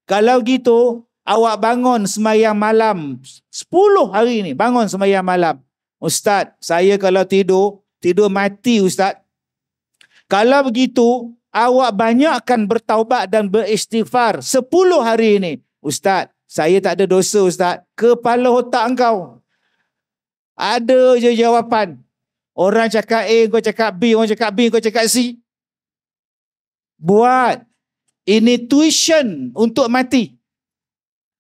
Kalau gitu, awak bangun semayang malam. Sepuluh hari ni bangun semayang malam. Ustaz, saya kalau tidur, tidur mati Ustaz. Kalau begitu, awak banyakkan bertaubat dan beristighfar 10 hari ini. Ustaz, saya tak ada dosa Ustaz. Kepala otak engkau. Ada je jawapan. Orang cakap A, kau cakap B. Orang cakap B, kau cakap C. Buat. Ini tuition untuk mati.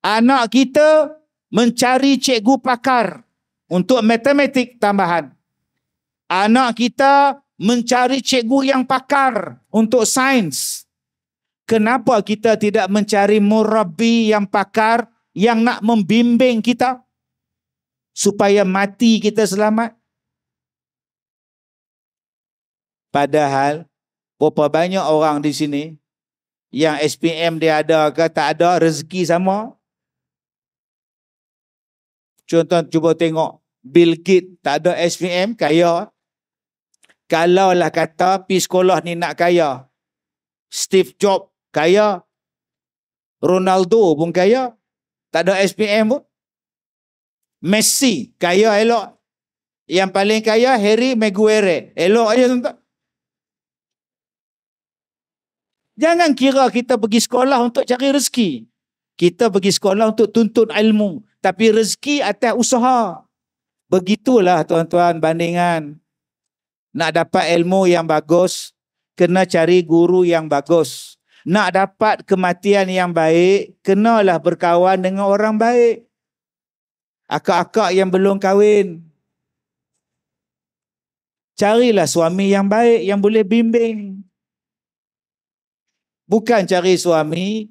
Anak kita mencari cikgu pakar untuk matematik tambahan. Anak kita mencari cikgu yang pakar untuk sains. Kenapa kita tidak mencari murabi yang pakar yang nak membimbing kita supaya mati kita selamat? Padahal berapa banyak orang di sini yang SPM dia ada ke tak ada rezeki sama? Contoh cuba tengok Bill Gates tak ada SPM kaya Kalaulah kata pi sekolah ni nak kaya. Steve Jobs kaya. Ronaldo pun kaya. Tak ada SPM pun. Messi kaya elok. Yang paling kaya Harry Maguire. Elok aja tuan Jangan kira kita pergi sekolah untuk cari rezeki. Kita pergi sekolah untuk tuntut ilmu. Tapi rezeki atas usaha. Begitulah tuan-tuan bandingan. Nak dapat ilmu yang bagus, kena cari guru yang bagus. Nak dapat kematian yang baik, kenalah berkawan dengan orang baik. Akak-akak yang belum kahwin. Carilah suami yang baik, yang boleh bimbing. Bukan cari suami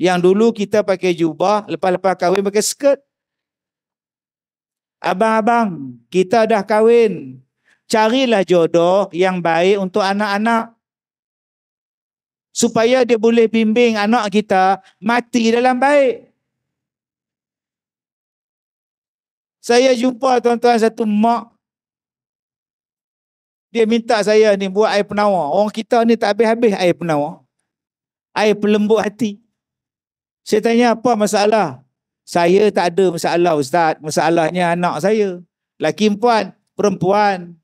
yang dulu kita pakai jubah, lepas-lepas kahwin pakai skirt. Abang-abang, kita dah kahwin, carilah jodoh yang baik untuk anak-anak. Supaya dia boleh bimbing anak kita mati dalam baik. Saya jumpa tuan-tuan satu mak. Dia minta saya ni buat air penawar. Orang kita ni tak habis-habis air penawar. Air pelembut hati. Saya tanya apa masalah? Saya tak ada masalah ustaz. Masalahnya anak saya. Laki empat, perempuan,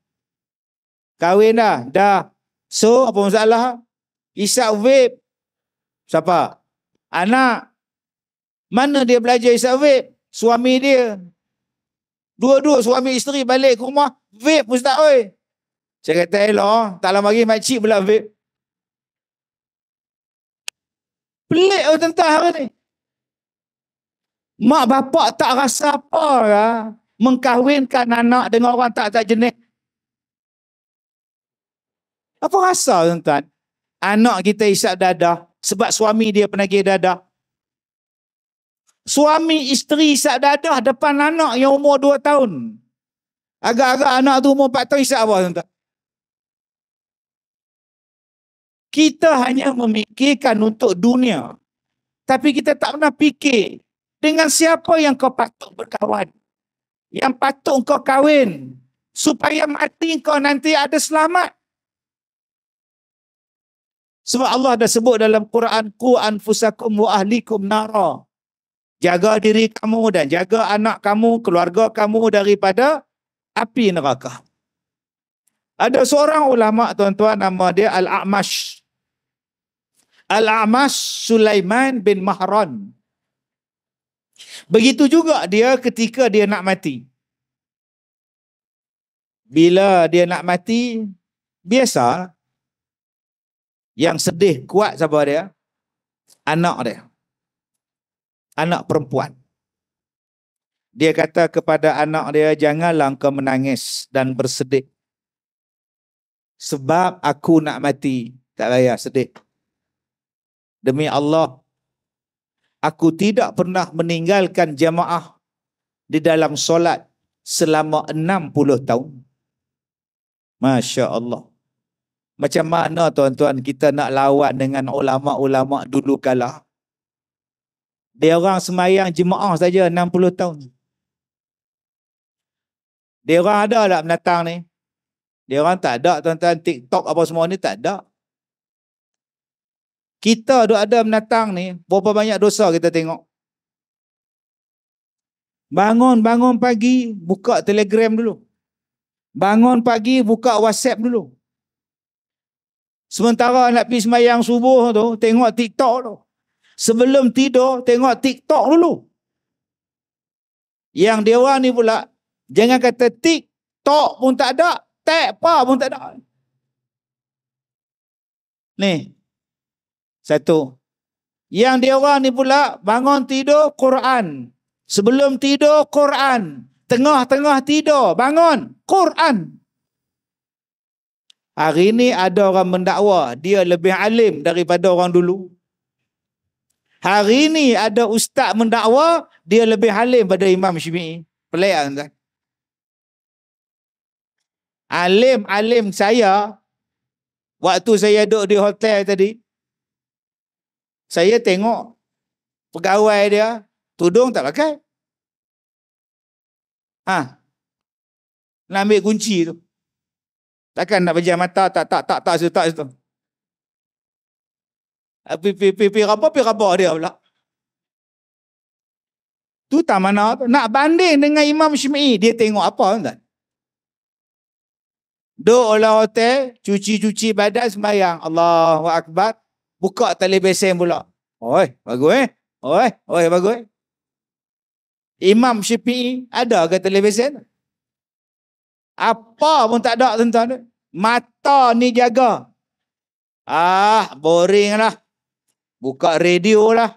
Kahwin dah. Dah. So, apa masalah? Isak vape. Siapa? Anak. Mana dia belajar isak vape? Suami dia. Dua-dua suami isteri balik ke rumah. Vape pun tak, oi. Saya kata, elok. Ah. Tak lama lagi makcik pula vape. Pelik oh, tentang hari ni. Mak bapak tak rasa apa lah. Mengkahwinkan anak dengan orang tak tak jenis. Apa rasa tuan-tuan? Anak kita isap dadah sebab suami dia penagih dadah. Suami isteri isap dadah depan anak yang umur 2 tahun. Agak-agak anak tu umur 4 tahun isap apa tuan-tuan? Kita hanya memikirkan untuk dunia. Tapi kita tak pernah fikir dengan siapa yang kau patut berkawan. Yang patut kau kahwin. Supaya mati kau nanti ada selamat. Sebab Allah dah sebut dalam Quran ku anfusakum wa ahlikum nara. Jaga diri kamu dan jaga anak kamu, keluarga kamu daripada api neraka. Ada seorang ulama tuan-tuan nama dia Al-A'mash. Al-A'mash Sulaiman bin Mahran. Begitu juga dia ketika dia nak mati. Bila dia nak mati, biasa yang sedih kuat siapa dia? Anak dia. Anak perempuan. Dia kata kepada anak dia, janganlah engkau menangis dan bersedih. Sebab aku nak mati. Tak payah sedih. Demi Allah, aku tidak pernah meninggalkan jemaah di dalam solat selama 60 tahun. Masya Allah. Macam mana tuan-tuan kita nak lawan dengan ulama-ulama dulu kala? Dia orang semayang jemaah saja 60 tahun. Dia orang ada tak menatang ni? Dia orang tak ada tuan-tuan TikTok apa semua ni tak ada. Kita duk ada menatang ni, berapa banyak dosa kita tengok. Bangun-bangun pagi, buka Telegram dulu. Bangun pagi, buka WhatsApp dulu. Sementara nak pergi semayang subuh tu, tengok TikTok tu. Sebelum tidur, tengok TikTok dulu. Yang dia orang ni pula, jangan kata TikTok pun tak ada, tag apa pun tak ada. Ni, satu. Yang dia orang ni pula, bangun tidur, Quran. Sebelum tidur, Quran. Tengah-tengah tidur, bangun, Quran. Hari ini ada orang mendakwa, dia lebih alim daripada orang dulu. Hari ini ada ustaz mendakwa, dia lebih alim daripada Imam Syafi'i. Pelik kan? Alim-alim saya, waktu saya duduk di hotel tadi, saya tengok pegawai dia, tudung tak pakai. Ha. Nak ambil kunci tu. Takkan nak pejam mata, tak, tak, tak, tak, tak, tak, ah, Pi, pi, pi, pi, rabah, pi, rabah dia pula. Tu tak mana Nak banding dengan Imam Syami'i, dia tengok apa tuan-tuan. Duk olah hotel, cuci-cuci badan sembahyang. Allahu Akbar. Buka tali besen pula. Oi, bagus eh. Oi, oi, bagus eh? Imam Syafi'i ada ke tali besen? Tu? Apa pun tak ada tuan-tuan. Mata ni jaga. Ah, boring lah. Buka radio lah.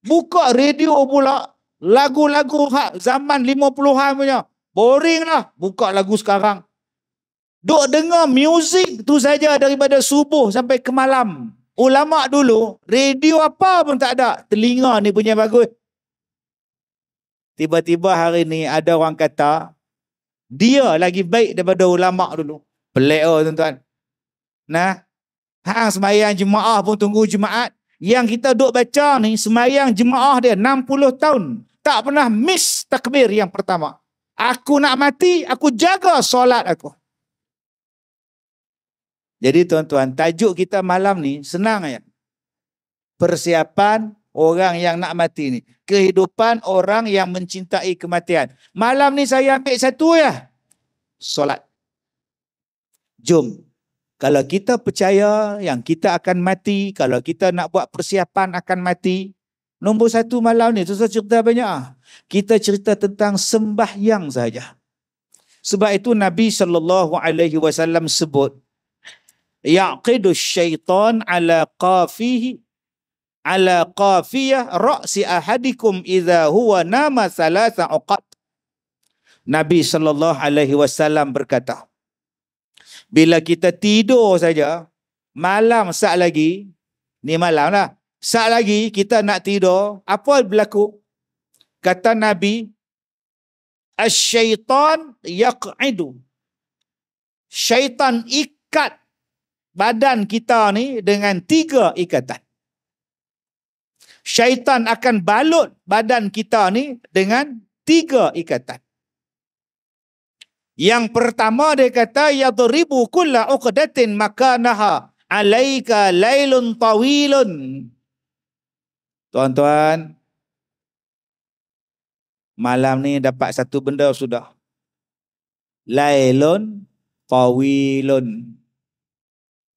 Buka radio pula. Lagu-lagu ha, zaman 50-an punya. Boring lah. Buka lagu sekarang. Duk dengar muzik tu saja daripada subuh sampai ke malam. Ulama dulu, radio apa pun tak ada. Telinga ni punya bagus. Tiba-tiba hari ni ada orang kata, dia lagi baik daripada ulama dulu. Pelik oh tuan-tuan. Nah. Hang semayang jemaah pun tunggu jemaat. Yang kita duk baca ni semayang jemaah dia 60 tahun. Tak pernah miss takbir yang pertama. Aku nak mati, aku jaga solat aku. Jadi tuan-tuan, tajuk kita malam ni senang ya. Persiapan orang yang nak mati ni. Kehidupan orang yang mencintai kematian. Malam ni saya ambil satu ya. Solat. Jom. Kalau kita percaya yang kita akan mati, kalau kita nak buat persiapan akan mati, nombor satu malam ni, tuan cerita banyak. Ah. Kita cerita tentang sembahyang saja. Sebab itu Nabi saw sebut ya'qidu syaitan ala qafihi ala qafiyah ra'si ahadikum idza huwa nama salasa uqat. Nabi sallallahu alaihi wasallam berkata, bila kita tidur saja, malam sat lagi, ni malam lah, sat lagi kita nak tidur, apa berlaku? Kata Nabi, asy syaitan yaq'idu. Syaitan ikat badan kita ni dengan tiga ikatan syaitan akan balut badan kita ni dengan tiga ikatan. Yang pertama dia kata yadribu kulla uqdatin makanaha alaika lailun tawilun. Tuan-tuan, malam ni dapat satu benda sudah. Lailun tawilun.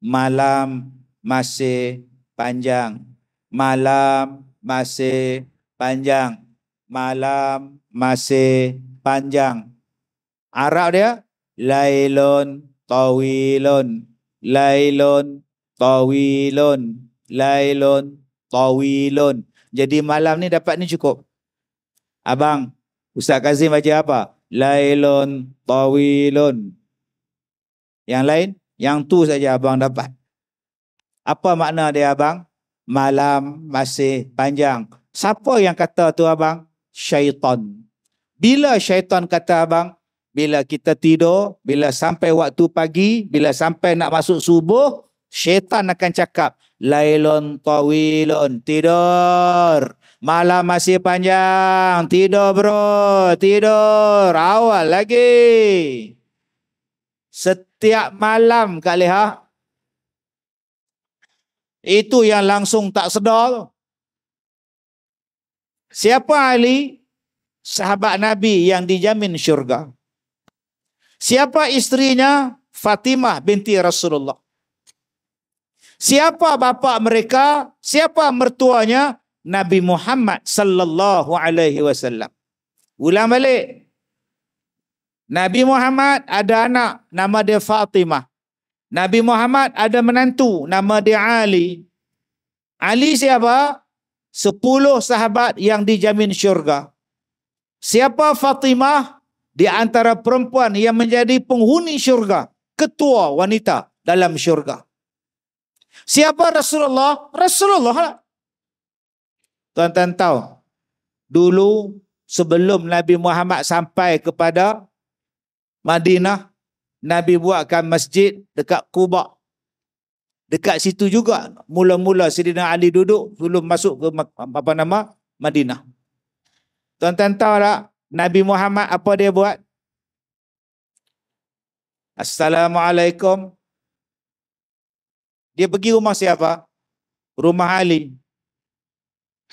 Malam masih panjang malam masih panjang. Malam masih panjang. Arab dia lailun tawilun. Lailun tawilun. Lailun tawilun. Jadi malam ni dapat ni cukup. Abang, Ustaz Kazim baca apa? Lailun tawilun. Yang lain? Yang tu saja abang dapat. Apa makna dia abang? malam masih panjang. Siapa yang kata tu abang? Syaitan. Bila syaitan kata abang? Bila kita tidur, bila sampai waktu pagi, bila sampai nak masuk subuh, syaitan akan cakap, Lailon tawilon, tidur. Malam masih panjang, tidur bro, tidur. Awal lagi. Setiap malam, Kak Lehah, itu yang langsung tak sedar Siapa Ali? Sahabat Nabi yang dijamin syurga. Siapa istrinya? Fatimah binti Rasulullah. Siapa bapa mereka? Siapa mertuanya? Nabi Muhammad sallallahu alaihi wasallam. Ulang balik. Nabi Muhammad ada anak nama dia Fatimah. Nabi Muhammad ada menantu nama dia Ali. Ali siapa? Sepuluh sahabat yang dijamin syurga. Siapa Fatimah? Di antara perempuan yang menjadi penghuni syurga. Ketua wanita dalam syurga. Siapa Rasulullah? Rasulullah lah. Tuan-tuan tahu. Dulu sebelum Nabi Muhammad sampai kepada Madinah. Nabi buatkan masjid dekat Kuba. Dekat situ juga mula-mula Sidina Ali duduk sebelum masuk ke apa nama Madinah. Tuan-tuan tahu tak Nabi Muhammad apa dia buat? Assalamualaikum. Dia pergi rumah siapa? Rumah Ali.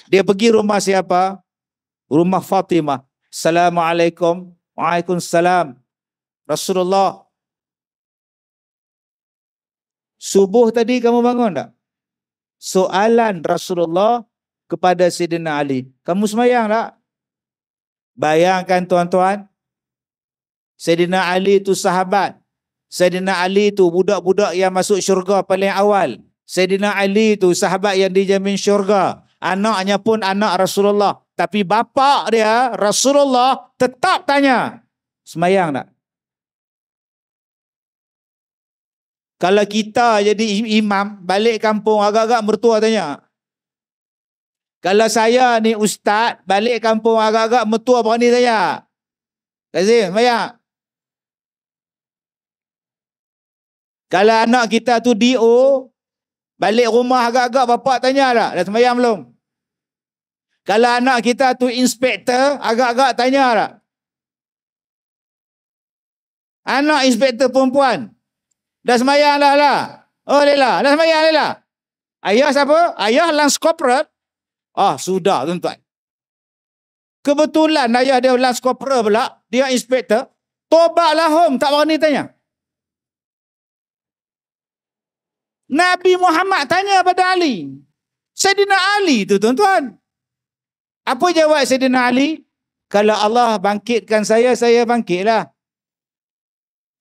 Dia pergi rumah siapa? Rumah Fatimah. Assalamualaikum. Waalaikumsalam. Rasulullah Subuh tadi kamu bangun tak? Soalan Rasulullah kepada Sayyidina Ali. Kamu semayang tak? Bayangkan tuan-tuan. Sayyidina Ali itu sahabat. Sayyidina Ali itu budak-budak yang masuk syurga paling awal. Sayyidina Ali itu sahabat yang dijamin syurga. Anaknya pun anak Rasulullah. Tapi bapak dia, Rasulullah, tetap tanya. Semayang tak? Kalau kita jadi imam, balik kampung agak-agak mertua tanya. Kalau saya ni ustaz, balik kampung agak-agak mertua berani tanya. Kazim, bayar. Kalau anak kita tu DO, balik rumah agak-agak bapak tanya lah. Dah sembahyang belum? Kalau anak kita tu inspektor, agak-agak tanya lah. Anak inspektor perempuan, Dah semayang dah lah. Oh Lela, dah semayang Lela. Ayah siapa? Ayah Lance Corporal. Ah, sudah tuan-tuan. Kebetulan ayah dia Lance Corporal pula. Dia inspektor. Toba lah home, tak berani tanya. Nabi Muhammad tanya pada Ali. Sayyidina Ali tu tuan-tuan. Apa jawab Sayyidina Ali? Kalau Allah bangkitkan saya, saya bangkitlah.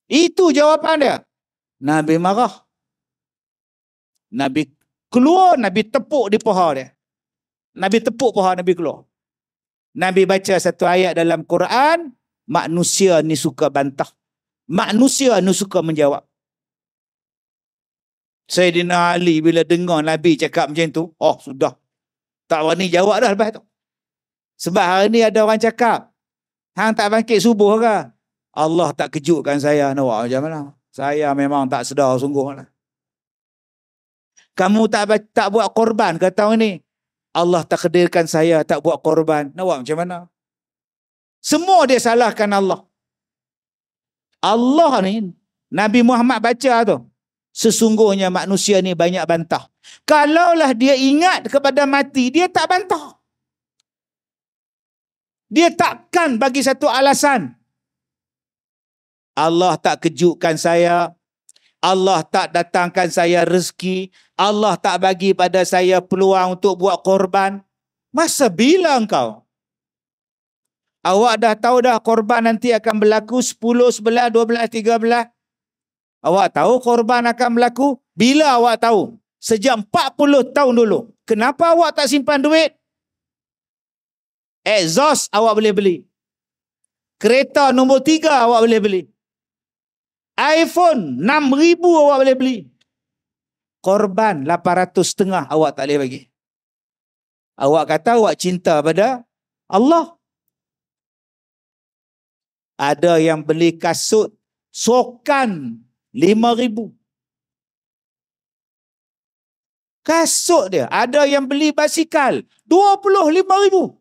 Itu jawapan dia. Nabi marah. Nabi keluar, Nabi tepuk di paha dia. Nabi tepuk paha, Nabi keluar. Nabi baca satu ayat dalam Quran, manusia ni suka bantah. Manusia ni suka menjawab. Sayyidina Ali bila dengar Nabi cakap macam tu, oh sudah. Tak berani jawab dah lepas tu. Sebab hari ni ada orang cakap, hang tak bangkit subuh ke? Allah tak kejutkan saya. Nawak macam mana? Saya memang tak sedar sungguh lah. Kamu tak tak buat korban ke tahun ni? Allah takdirkan saya tak buat korban. Nak buat macam mana? Semua dia salahkan Allah. Allah ni, Nabi Muhammad baca tu. Sesungguhnya manusia ni banyak bantah. Kalaulah dia ingat kepada mati, dia tak bantah. Dia takkan bagi satu alasan Allah tak kejutkan saya. Allah tak datangkan saya rezeki. Allah tak bagi pada saya peluang untuk buat korban. Masa bila engkau? Awak dah tahu dah korban nanti akan berlaku 10, 11, 12, 13. 12. Awak tahu korban akan berlaku? Bila awak tahu? Sejak 40 tahun dulu. Kenapa awak tak simpan duit? Exhaust awak boleh beli. Kereta nombor tiga awak boleh beli iPhone 6000 awak boleh beli. Korban 800 setengah awak tak boleh bagi. Awak kata awak cinta pada Allah. Ada yang beli kasut sokan 5000. Kasut dia, ada yang beli basikal 25000.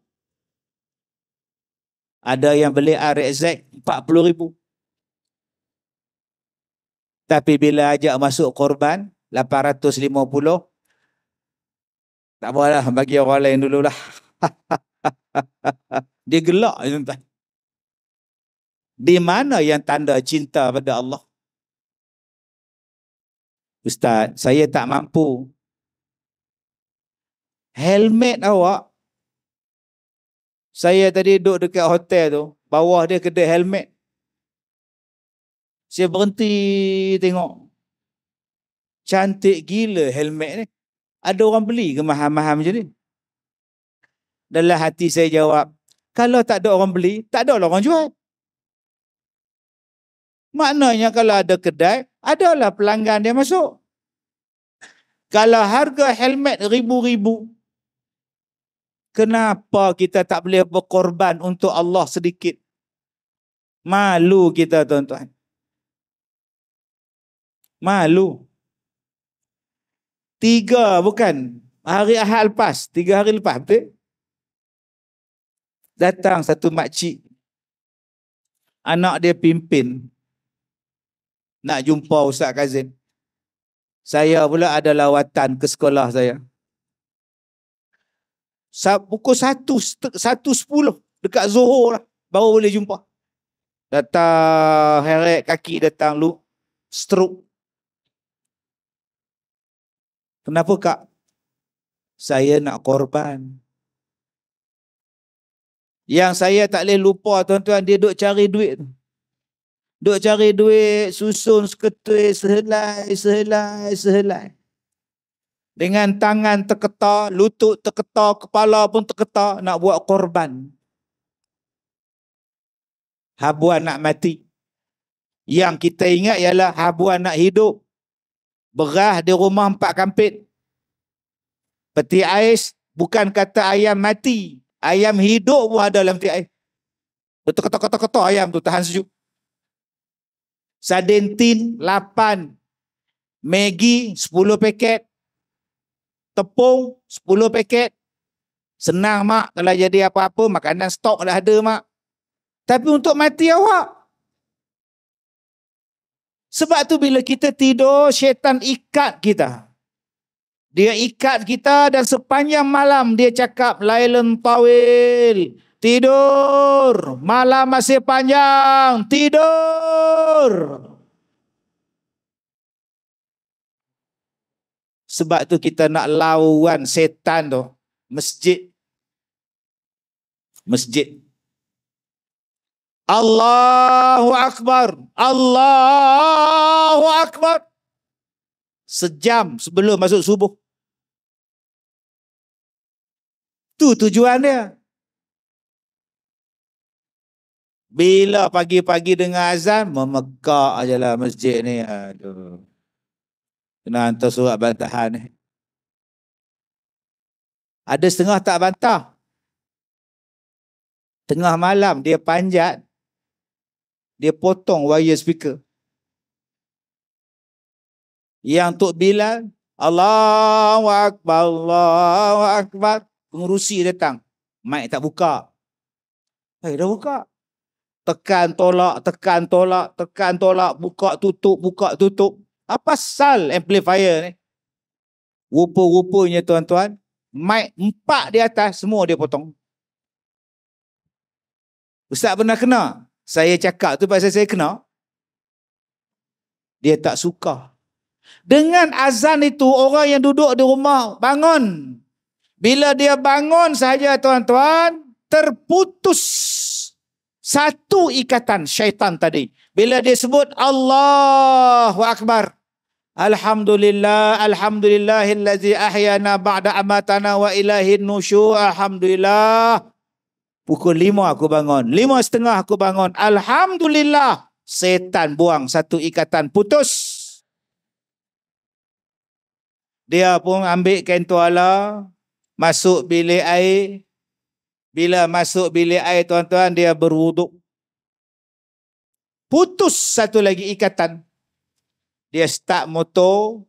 Ada yang beli RXZ 40 ribu. Tapi bila ajak masuk korban, 850. Tak boleh, bagi orang lain dululah. Dia gelak. Ya Di mana yang tanda cinta pada Allah? Ustaz, saya tak mampu. Helmet awak. Saya tadi duduk dekat hotel tu. Bawah dia kedai helmet. Saya berhenti tengok. Cantik gila helmet ni. Ada orang beli ke mahal-mahal macam ni? Dalam hati saya jawab, kalau tak ada orang beli, tak ada lah orang jual. Maknanya kalau ada kedai, adalah pelanggan dia masuk. Kalau harga helmet ribu-ribu, kenapa kita tak boleh berkorban untuk Allah sedikit? Malu kita tuan-tuan. Malu. Tiga bukan. Hari Ahad lepas. Tiga hari lepas betul? Datang satu makcik. Anak dia pimpin. Nak jumpa Ustaz Kazim. Saya pula ada lawatan ke sekolah saya. Pukul satu, satu sepuluh. Dekat zohor lah. Baru boleh jumpa. Datang heret kaki datang lu. Stroke. Kenapa kak? Saya nak korban. Yang saya tak boleh lupa tuan-tuan, dia duk cari duit tu. Duk cari duit, susun seketui, sehelai, sehelai, sehelai. Dengan tangan terketar, lutut terketar, kepala pun terketar, nak buat korban. Habuan nak mati. Yang kita ingat ialah habuan nak hidup. Berah di rumah empat kampit. Peti ais bukan kata ayam mati. Ayam hidup pun ada dalam peti ais. Betul kata kata kata ayam tu tahan sejuk. Sadentin lapan, Maggi sepuluh paket. Tepung sepuluh paket. Senang mak kalau jadi apa-apa makanan stok dah ada mak. Tapi untuk mati awak sebab tu bila kita tidur, syaitan ikat kita. Dia ikat kita dan sepanjang malam dia cakap lailan tawil. Tidur, malam masih panjang, tidur. Sebab tu kita nak lawan setan tu. Masjid. Masjid Allahu Akbar. Allahu Akbar. Sejam sebelum masuk subuh. Itu tujuannya. Bila pagi-pagi dengan azan, memegak aja lah masjid ni. Aduh. Kena hantar surat bantahan ni. Ada setengah tak bantah. Tengah malam dia panjat, dia potong wire speaker. Yang Tok Bilal, Allahu Akbar, Allahu Akbar. Pengurusi datang. Mic tak buka. Eh, dah buka. Tekan tolak, tekan tolak, tekan tolak. Buka tutup, buka tutup. Apa sal amplifier ni? Rupa-rupanya tuan-tuan. Mic empat di atas, semua dia potong. Ustaz pernah kena? saya cakap tu pasal saya kenal, Dia tak suka. Dengan azan itu orang yang duduk di rumah bangun. Bila dia bangun saja tuan-tuan, terputus satu ikatan syaitan tadi. Bila dia sebut Allahu Akbar. Alhamdulillah, alhamdulillahillazi ahyana ba'da amatana wa ilahin nusyur. Alhamdulillah. Pukul lima aku bangun. Lima setengah aku bangun. Alhamdulillah. Setan buang satu ikatan putus. Dia pun ambil kain tuala. Masuk bilik air. Bila masuk bilik air tuan-tuan dia berwuduk. Putus satu lagi ikatan. Dia start motor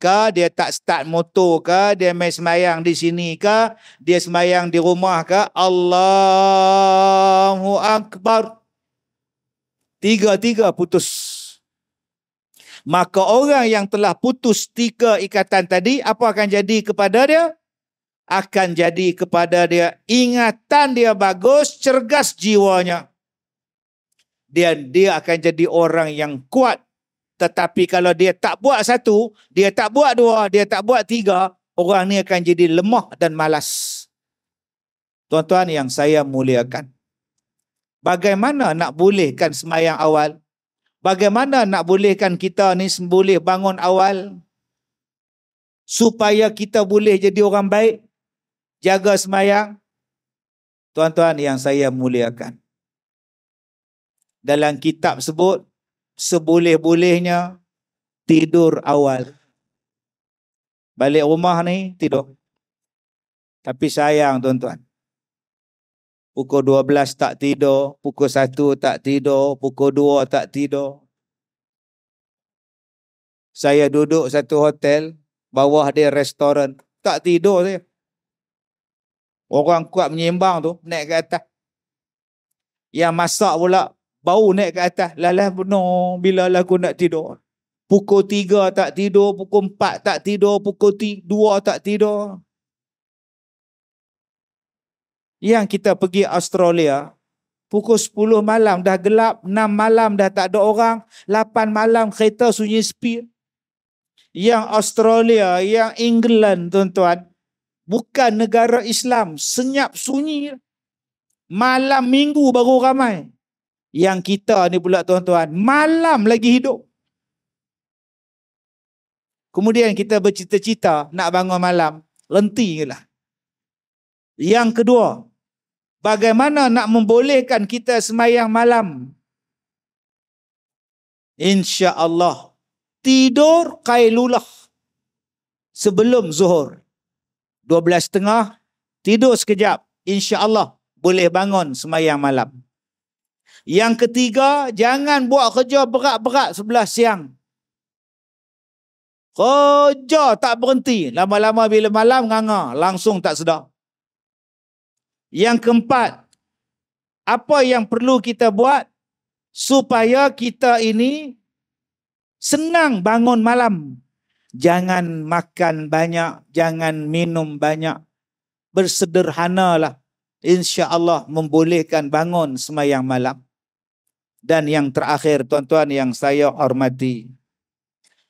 ke dia tak start motor ke dia main sembahyang di sini ke dia sembahyang di rumah ke Allahu akbar tiga-tiga putus maka orang yang telah putus tiga ikatan tadi apa akan jadi kepada dia akan jadi kepada dia ingatan dia bagus cergas jiwanya dan dia akan jadi orang yang kuat tetapi kalau dia tak buat satu, dia tak buat dua, dia tak buat tiga, orang ni akan jadi lemah dan malas. Tuan-tuan yang saya muliakan. Bagaimana nak bolehkan semayang awal? Bagaimana nak bolehkan kita ni boleh bangun awal? Supaya kita boleh jadi orang baik? Jaga semayang? Tuan-tuan yang saya muliakan. Dalam kitab sebut, seboleh-bolehnya tidur awal. Balik rumah ni tidur. Tapi sayang tuan-tuan. Pukul 12 tak tidur, pukul 1 tak tidur, pukul 2 tak tidur. Saya duduk satu hotel, bawah dia restoran. Tak tidur saya. Orang kuat menyimbang tu, naik ke atas. Yang masak pula Bau naik ke atas. Lalas penuh. Bila aku nak tidur. Pukul tiga tak tidur. Pukul empat tak tidur. Pukul dua tak tidur. Yang kita pergi Australia. Pukul sepuluh malam dah gelap. Enam malam dah tak ada orang. Lapan malam kereta sunyi sepi. Yang Australia, yang England tuan-tuan. Bukan negara Islam. Senyap sunyi. Malam minggu baru ramai yang kita ni pula tuan-tuan malam lagi hidup. Kemudian kita bercita-cita nak bangun malam, lenti lah. Yang kedua, bagaimana nak membolehkan kita semayang malam? Insya Allah, tidur kailulah sebelum zuhur. 12.30, tidur sekejap. Insya Allah, boleh bangun semayang malam. Yang ketiga, jangan buat kerja berat-berat sebelah siang. Kerja tak berhenti. Lama-lama bila malam, nganga. Langsung tak sedar. Yang keempat, apa yang perlu kita buat supaya kita ini senang bangun malam. Jangan makan banyak, jangan minum banyak. Bersederhanalah. Insya Allah membolehkan bangun semayang malam. Dan yang terakhir tuan-tuan yang saya hormati.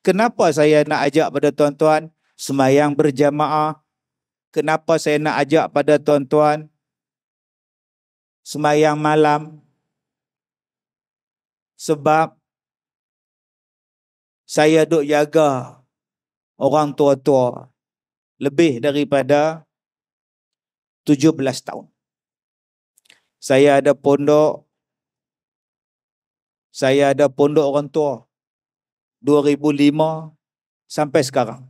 Kenapa saya nak ajak pada tuan-tuan semayang berjamaah? Kenapa saya nak ajak pada tuan-tuan semayang malam? Sebab saya duk jaga orang tua-tua lebih daripada 17 tahun. Saya ada pondok saya ada pondok orang tua 2005 sampai sekarang.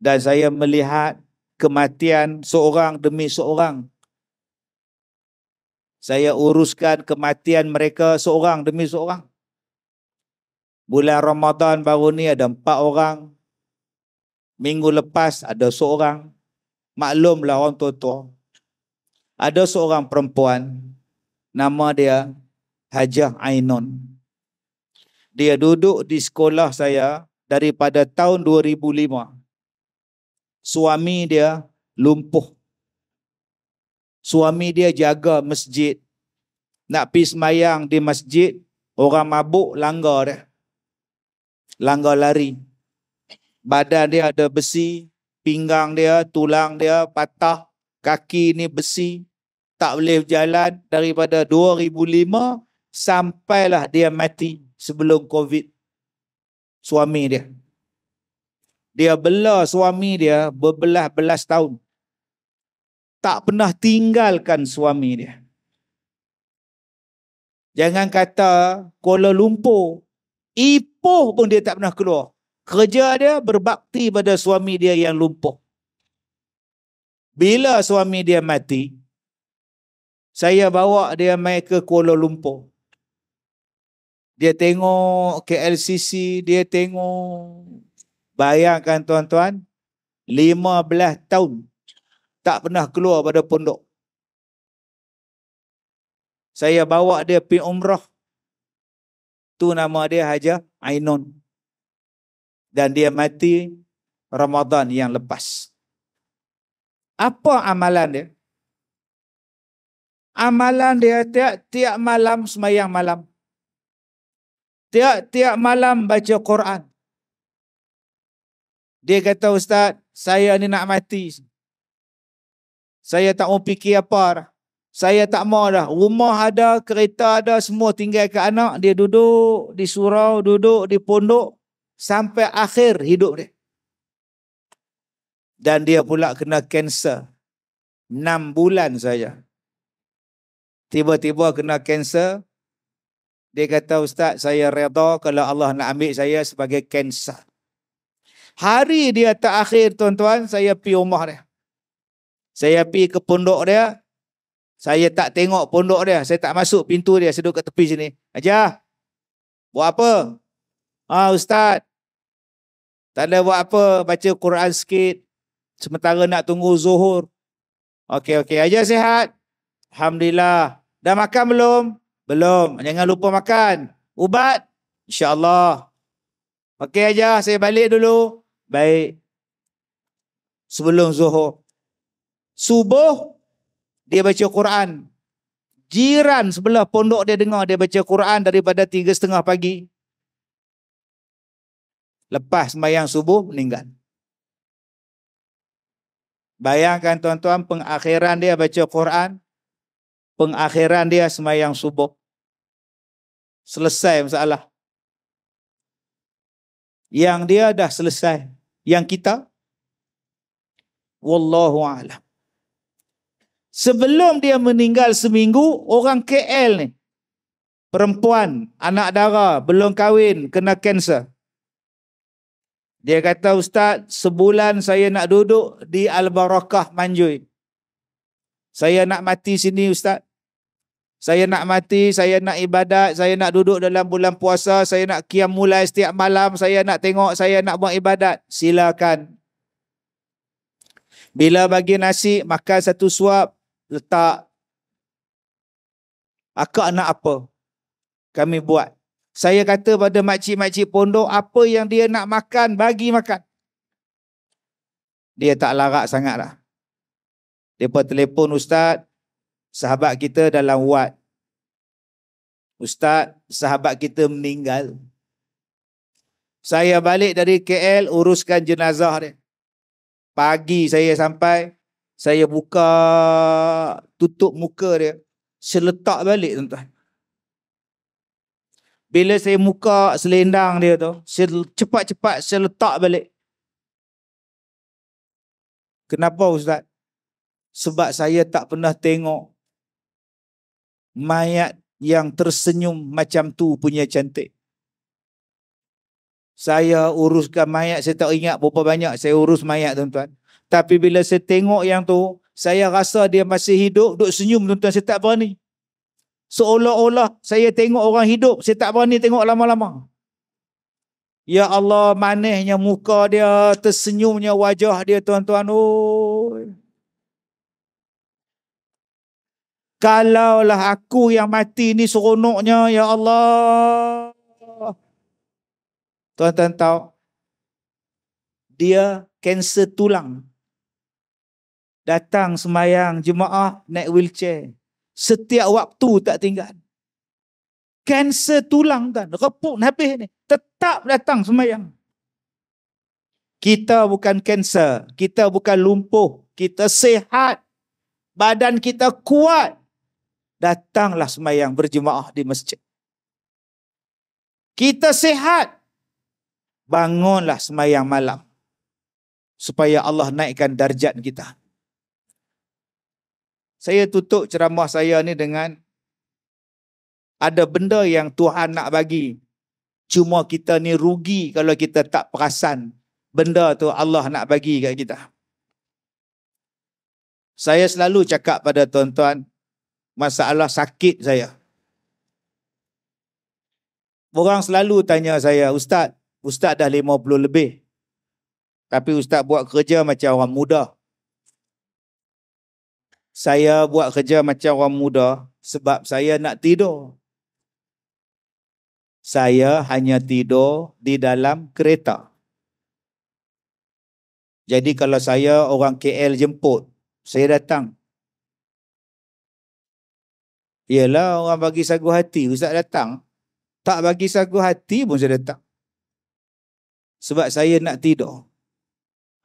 Dan saya melihat kematian seorang demi seorang. Saya uruskan kematian mereka seorang demi seorang. Bulan Ramadan baru ni ada empat orang. Minggu lepas ada seorang. Maklumlah orang tua-tua. Ada seorang perempuan. Nama dia Hajah Ainon, Dia duduk di sekolah saya daripada tahun 2005. Suami dia lumpuh. Suami dia jaga masjid. Nak pergi semayang di masjid, orang mabuk langgar dia. Langgar lari. Badan dia ada besi, pinggang dia, tulang dia patah, kaki ni besi. Tak boleh jalan daripada 2005 sampailah dia mati sebelum covid suami dia dia bela suami dia berbelas-belas tahun tak pernah tinggalkan suami dia jangan kata Kuala Lumpur Ipoh pun dia tak pernah keluar kerja dia berbakti pada suami dia yang lumpuh bila suami dia mati saya bawa dia mai ke Kuala Lumpur dia tengok KLCC, dia tengok bayangkan tuan-tuan 15 tahun tak pernah keluar pada pondok. Saya bawa dia pergi umrah. Tu nama dia Haja Ainun. Dan dia mati Ramadan yang lepas. Apa amalan dia? Amalan dia tiap-tiap malam semayang malam tiap-tiap malam baca Quran. Dia kata, Ustaz, saya ni nak mati. Saya tak mau fikir apa dah. Saya tak mau dah. Rumah ada, kereta ada, semua tinggal ke anak. Dia duduk di surau, duduk di pondok. Sampai akhir hidup dia. Dan dia pula kena kanser. enam bulan saja. Tiba-tiba kena kanser. Dia kata, Ustaz, saya reda kalau Allah nak ambil saya sebagai kanser. Hari dia terakhir, tuan-tuan, saya pergi rumah dia. Saya pi ke pondok dia. Saya tak tengok pondok dia. Saya tak masuk pintu dia. Saya duduk kat tepi sini. Aja, buat apa? Ah, ha, Ustaz. Tak ada buat apa. Baca Quran sikit. Sementara nak tunggu zuhur. Okey, okey. Aja sihat? Alhamdulillah. Dah makan belum? Belum. Jangan lupa makan. Ubat. InsyaAllah. Okey aja, saya balik dulu. Baik. Sebelum zuhur. Subuh, dia baca Quran. Jiran sebelah pondok dia dengar dia baca Quran daripada tiga setengah pagi. Lepas semayang subuh, meninggal. Bayangkan tuan-tuan, pengakhiran dia baca Quran. Pengakhiran dia semayang subuh selesai masalah. Yang dia dah selesai. Yang kita? Wallahu a'lam. Sebelum dia meninggal seminggu, orang KL ni, perempuan, anak dara, belum kahwin, kena kanser. Dia kata, Ustaz, sebulan saya nak duduk di Al-Barakah Manjui. Saya nak mati sini, Ustaz. Saya nak mati, saya nak ibadat, saya nak duduk dalam bulan puasa, saya nak kiam mulai setiap malam, saya nak tengok, saya nak buat ibadat. Silakan. Bila bagi nasi, makan satu suap, letak. Akak nak apa? Kami buat. Saya kata pada makcik-makcik pondok, apa yang dia nak makan, bagi makan. Dia tak larak sangatlah. Dia pun telefon ustaz, sahabat kita dalam wad. Ustaz, sahabat kita meninggal. Saya balik dari KL uruskan jenazah dia. Pagi saya sampai, saya buka tutup muka dia. Seletak balik tuan-tuan. Bila saya muka selendang dia tu, cepat-cepat seletak balik. Kenapa Ustaz? Sebab saya tak pernah tengok mayat yang tersenyum macam tu punya cantik. Saya uruskan mayat, saya tak ingat berapa banyak saya urus mayat tuan-tuan. Tapi bila saya tengok yang tu, saya rasa dia masih hidup, duduk senyum tuan-tuan, saya tak berani. Seolah-olah saya tengok orang hidup, saya tak berani tengok lama-lama. Ya Allah, manisnya muka dia, tersenyumnya wajah dia tuan-tuan. Oh. Kalaulah aku yang mati ni seronoknya ya Allah. Tuan-tuan tahu dia kanser tulang. Datang semayang jemaah naik wheelchair. Setiap waktu tak tinggal. Kanser tulang kan. Repuk habis ni. Tetap datang semayang. Kita bukan kanser. Kita bukan lumpuh. Kita sehat. Badan kita kuat datanglah semayang berjemaah di masjid. Kita sihat, bangunlah semayang malam. Supaya Allah naikkan darjat kita. Saya tutup ceramah saya ni dengan ada benda yang Tuhan nak bagi. Cuma kita ni rugi kalau kita tak perasan benda tu Allah nak bagi kat kita. Saya selalu cakap pada tuan-tuan, masalah sakit saya. Orang selalu tanya saya, Ustaz, Ustaz dah lima puluh lebih. Tapi Ustaz buat kerja macam orang muda. Saya buat kerja macam orang muda sebab saya nak tidur. Saya hanya tidur di dalam kereta. Jadi kalau saya orang KL jemput, saya datang ialah orang bagi sagu hati ustaz datang tak bagi sagu hati pun saya datang sebab saya nak tidur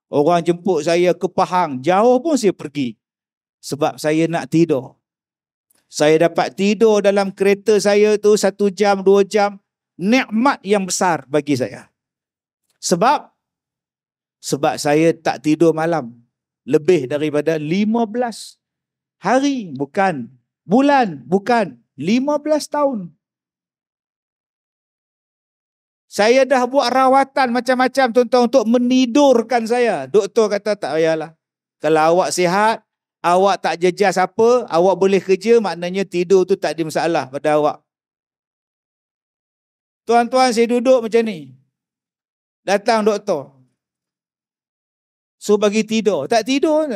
orang jemput saya ke Pahang jauh pun saya pergi sebab saya nak tidur saya dapat tidur dalam kereta saya tu satu jam dua jam nikmat yang besar bagi saya sebab sebab saya tak tidur malam lebih daripada 15 hari bukan bulan, bukan 15 tahun. Saya dah buat rawatan macam-macam tuan-tuan untuk menidurkan saya. Doktor kata tak payahlah. Kalau awak sihat, awak tak jejas apa, awak boleh kerja, maknanya tidur tu tak ada masalah pada awak. Tuan-tuan saya duduk macam ni. Datang doktor. So bagi tidur, tak tidur.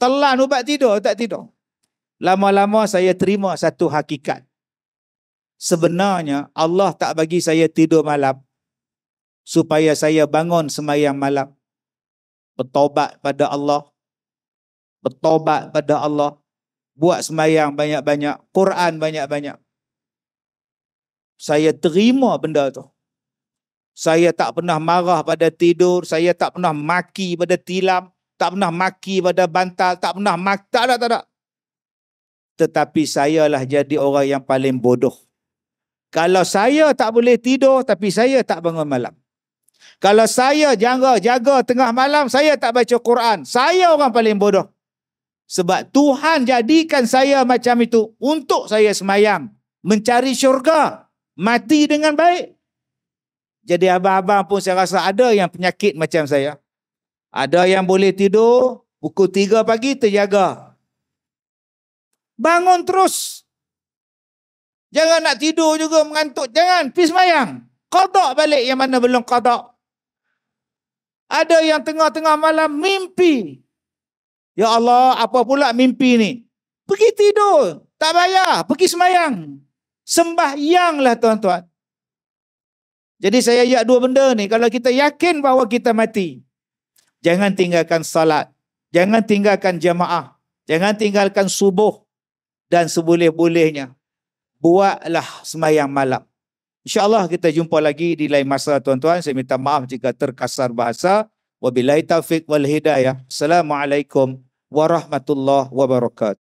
Telan ubat tidur, tak tidur lama-lama saya terima satu hakikat. Sebenarnya Allah tak bagi saya tidur malam supaya saya bangun semayang malam. Bertobat pada Allah. Bertobat pada Allah. Buat semayang banyak-banyak. Quran banyak-banyak. Saya terima benda tu. Saya tak pernah marah pada tidur. Saya tak pernah maki pada tilam. Tak pernah maki pada bantal. Tak pernah maki. Tak ada, tak ada tetapi sayalah jadi orang yang paling bodoh. Kalau saya tak boleh tidur, tapi saya tak bangun malam. Kalau saya jaga-jaga tengah malam, saya tak baca Quran. Saya orang paling bodoh. Sebab Tuhan jadikan saya macam itu untuk saya semayang. Mencari syurga. Mati dengan baik. Jadi abang-abang pun saya rasa ada yang penyakit macam saya. Ada yang boleh tidur, pukul 3 pagi terjaga. Bangun terus. Jangan nak tidur juga mengantuk. Jangan. Pergi semayang. Kodok balik yang mana belum kodok. Ada yang tengah-tengah malam mimpi. Ya Allah, apa pula mimpi ni? Pergi tidur. Tak payah. Pergi semayang. Sembah yang lah tuan-tuan. Jadi saya ayat dua benda ni. Kalau kita yakin bahawa kita mati. Jangan tinggalkan salat. Jangan tinggalkan jamaah. Jangan tinggalkan subuh dan seboleh-bolehnya buatlah semayang malam. InsyaAllah kita jumpa lagi di lain masa tuan-tuan. Saya minta maaf jika terkasar bahasa. Wa bilai taufiq wal hidayah. Assalamualaikum warahmatullahi wabarakatuh.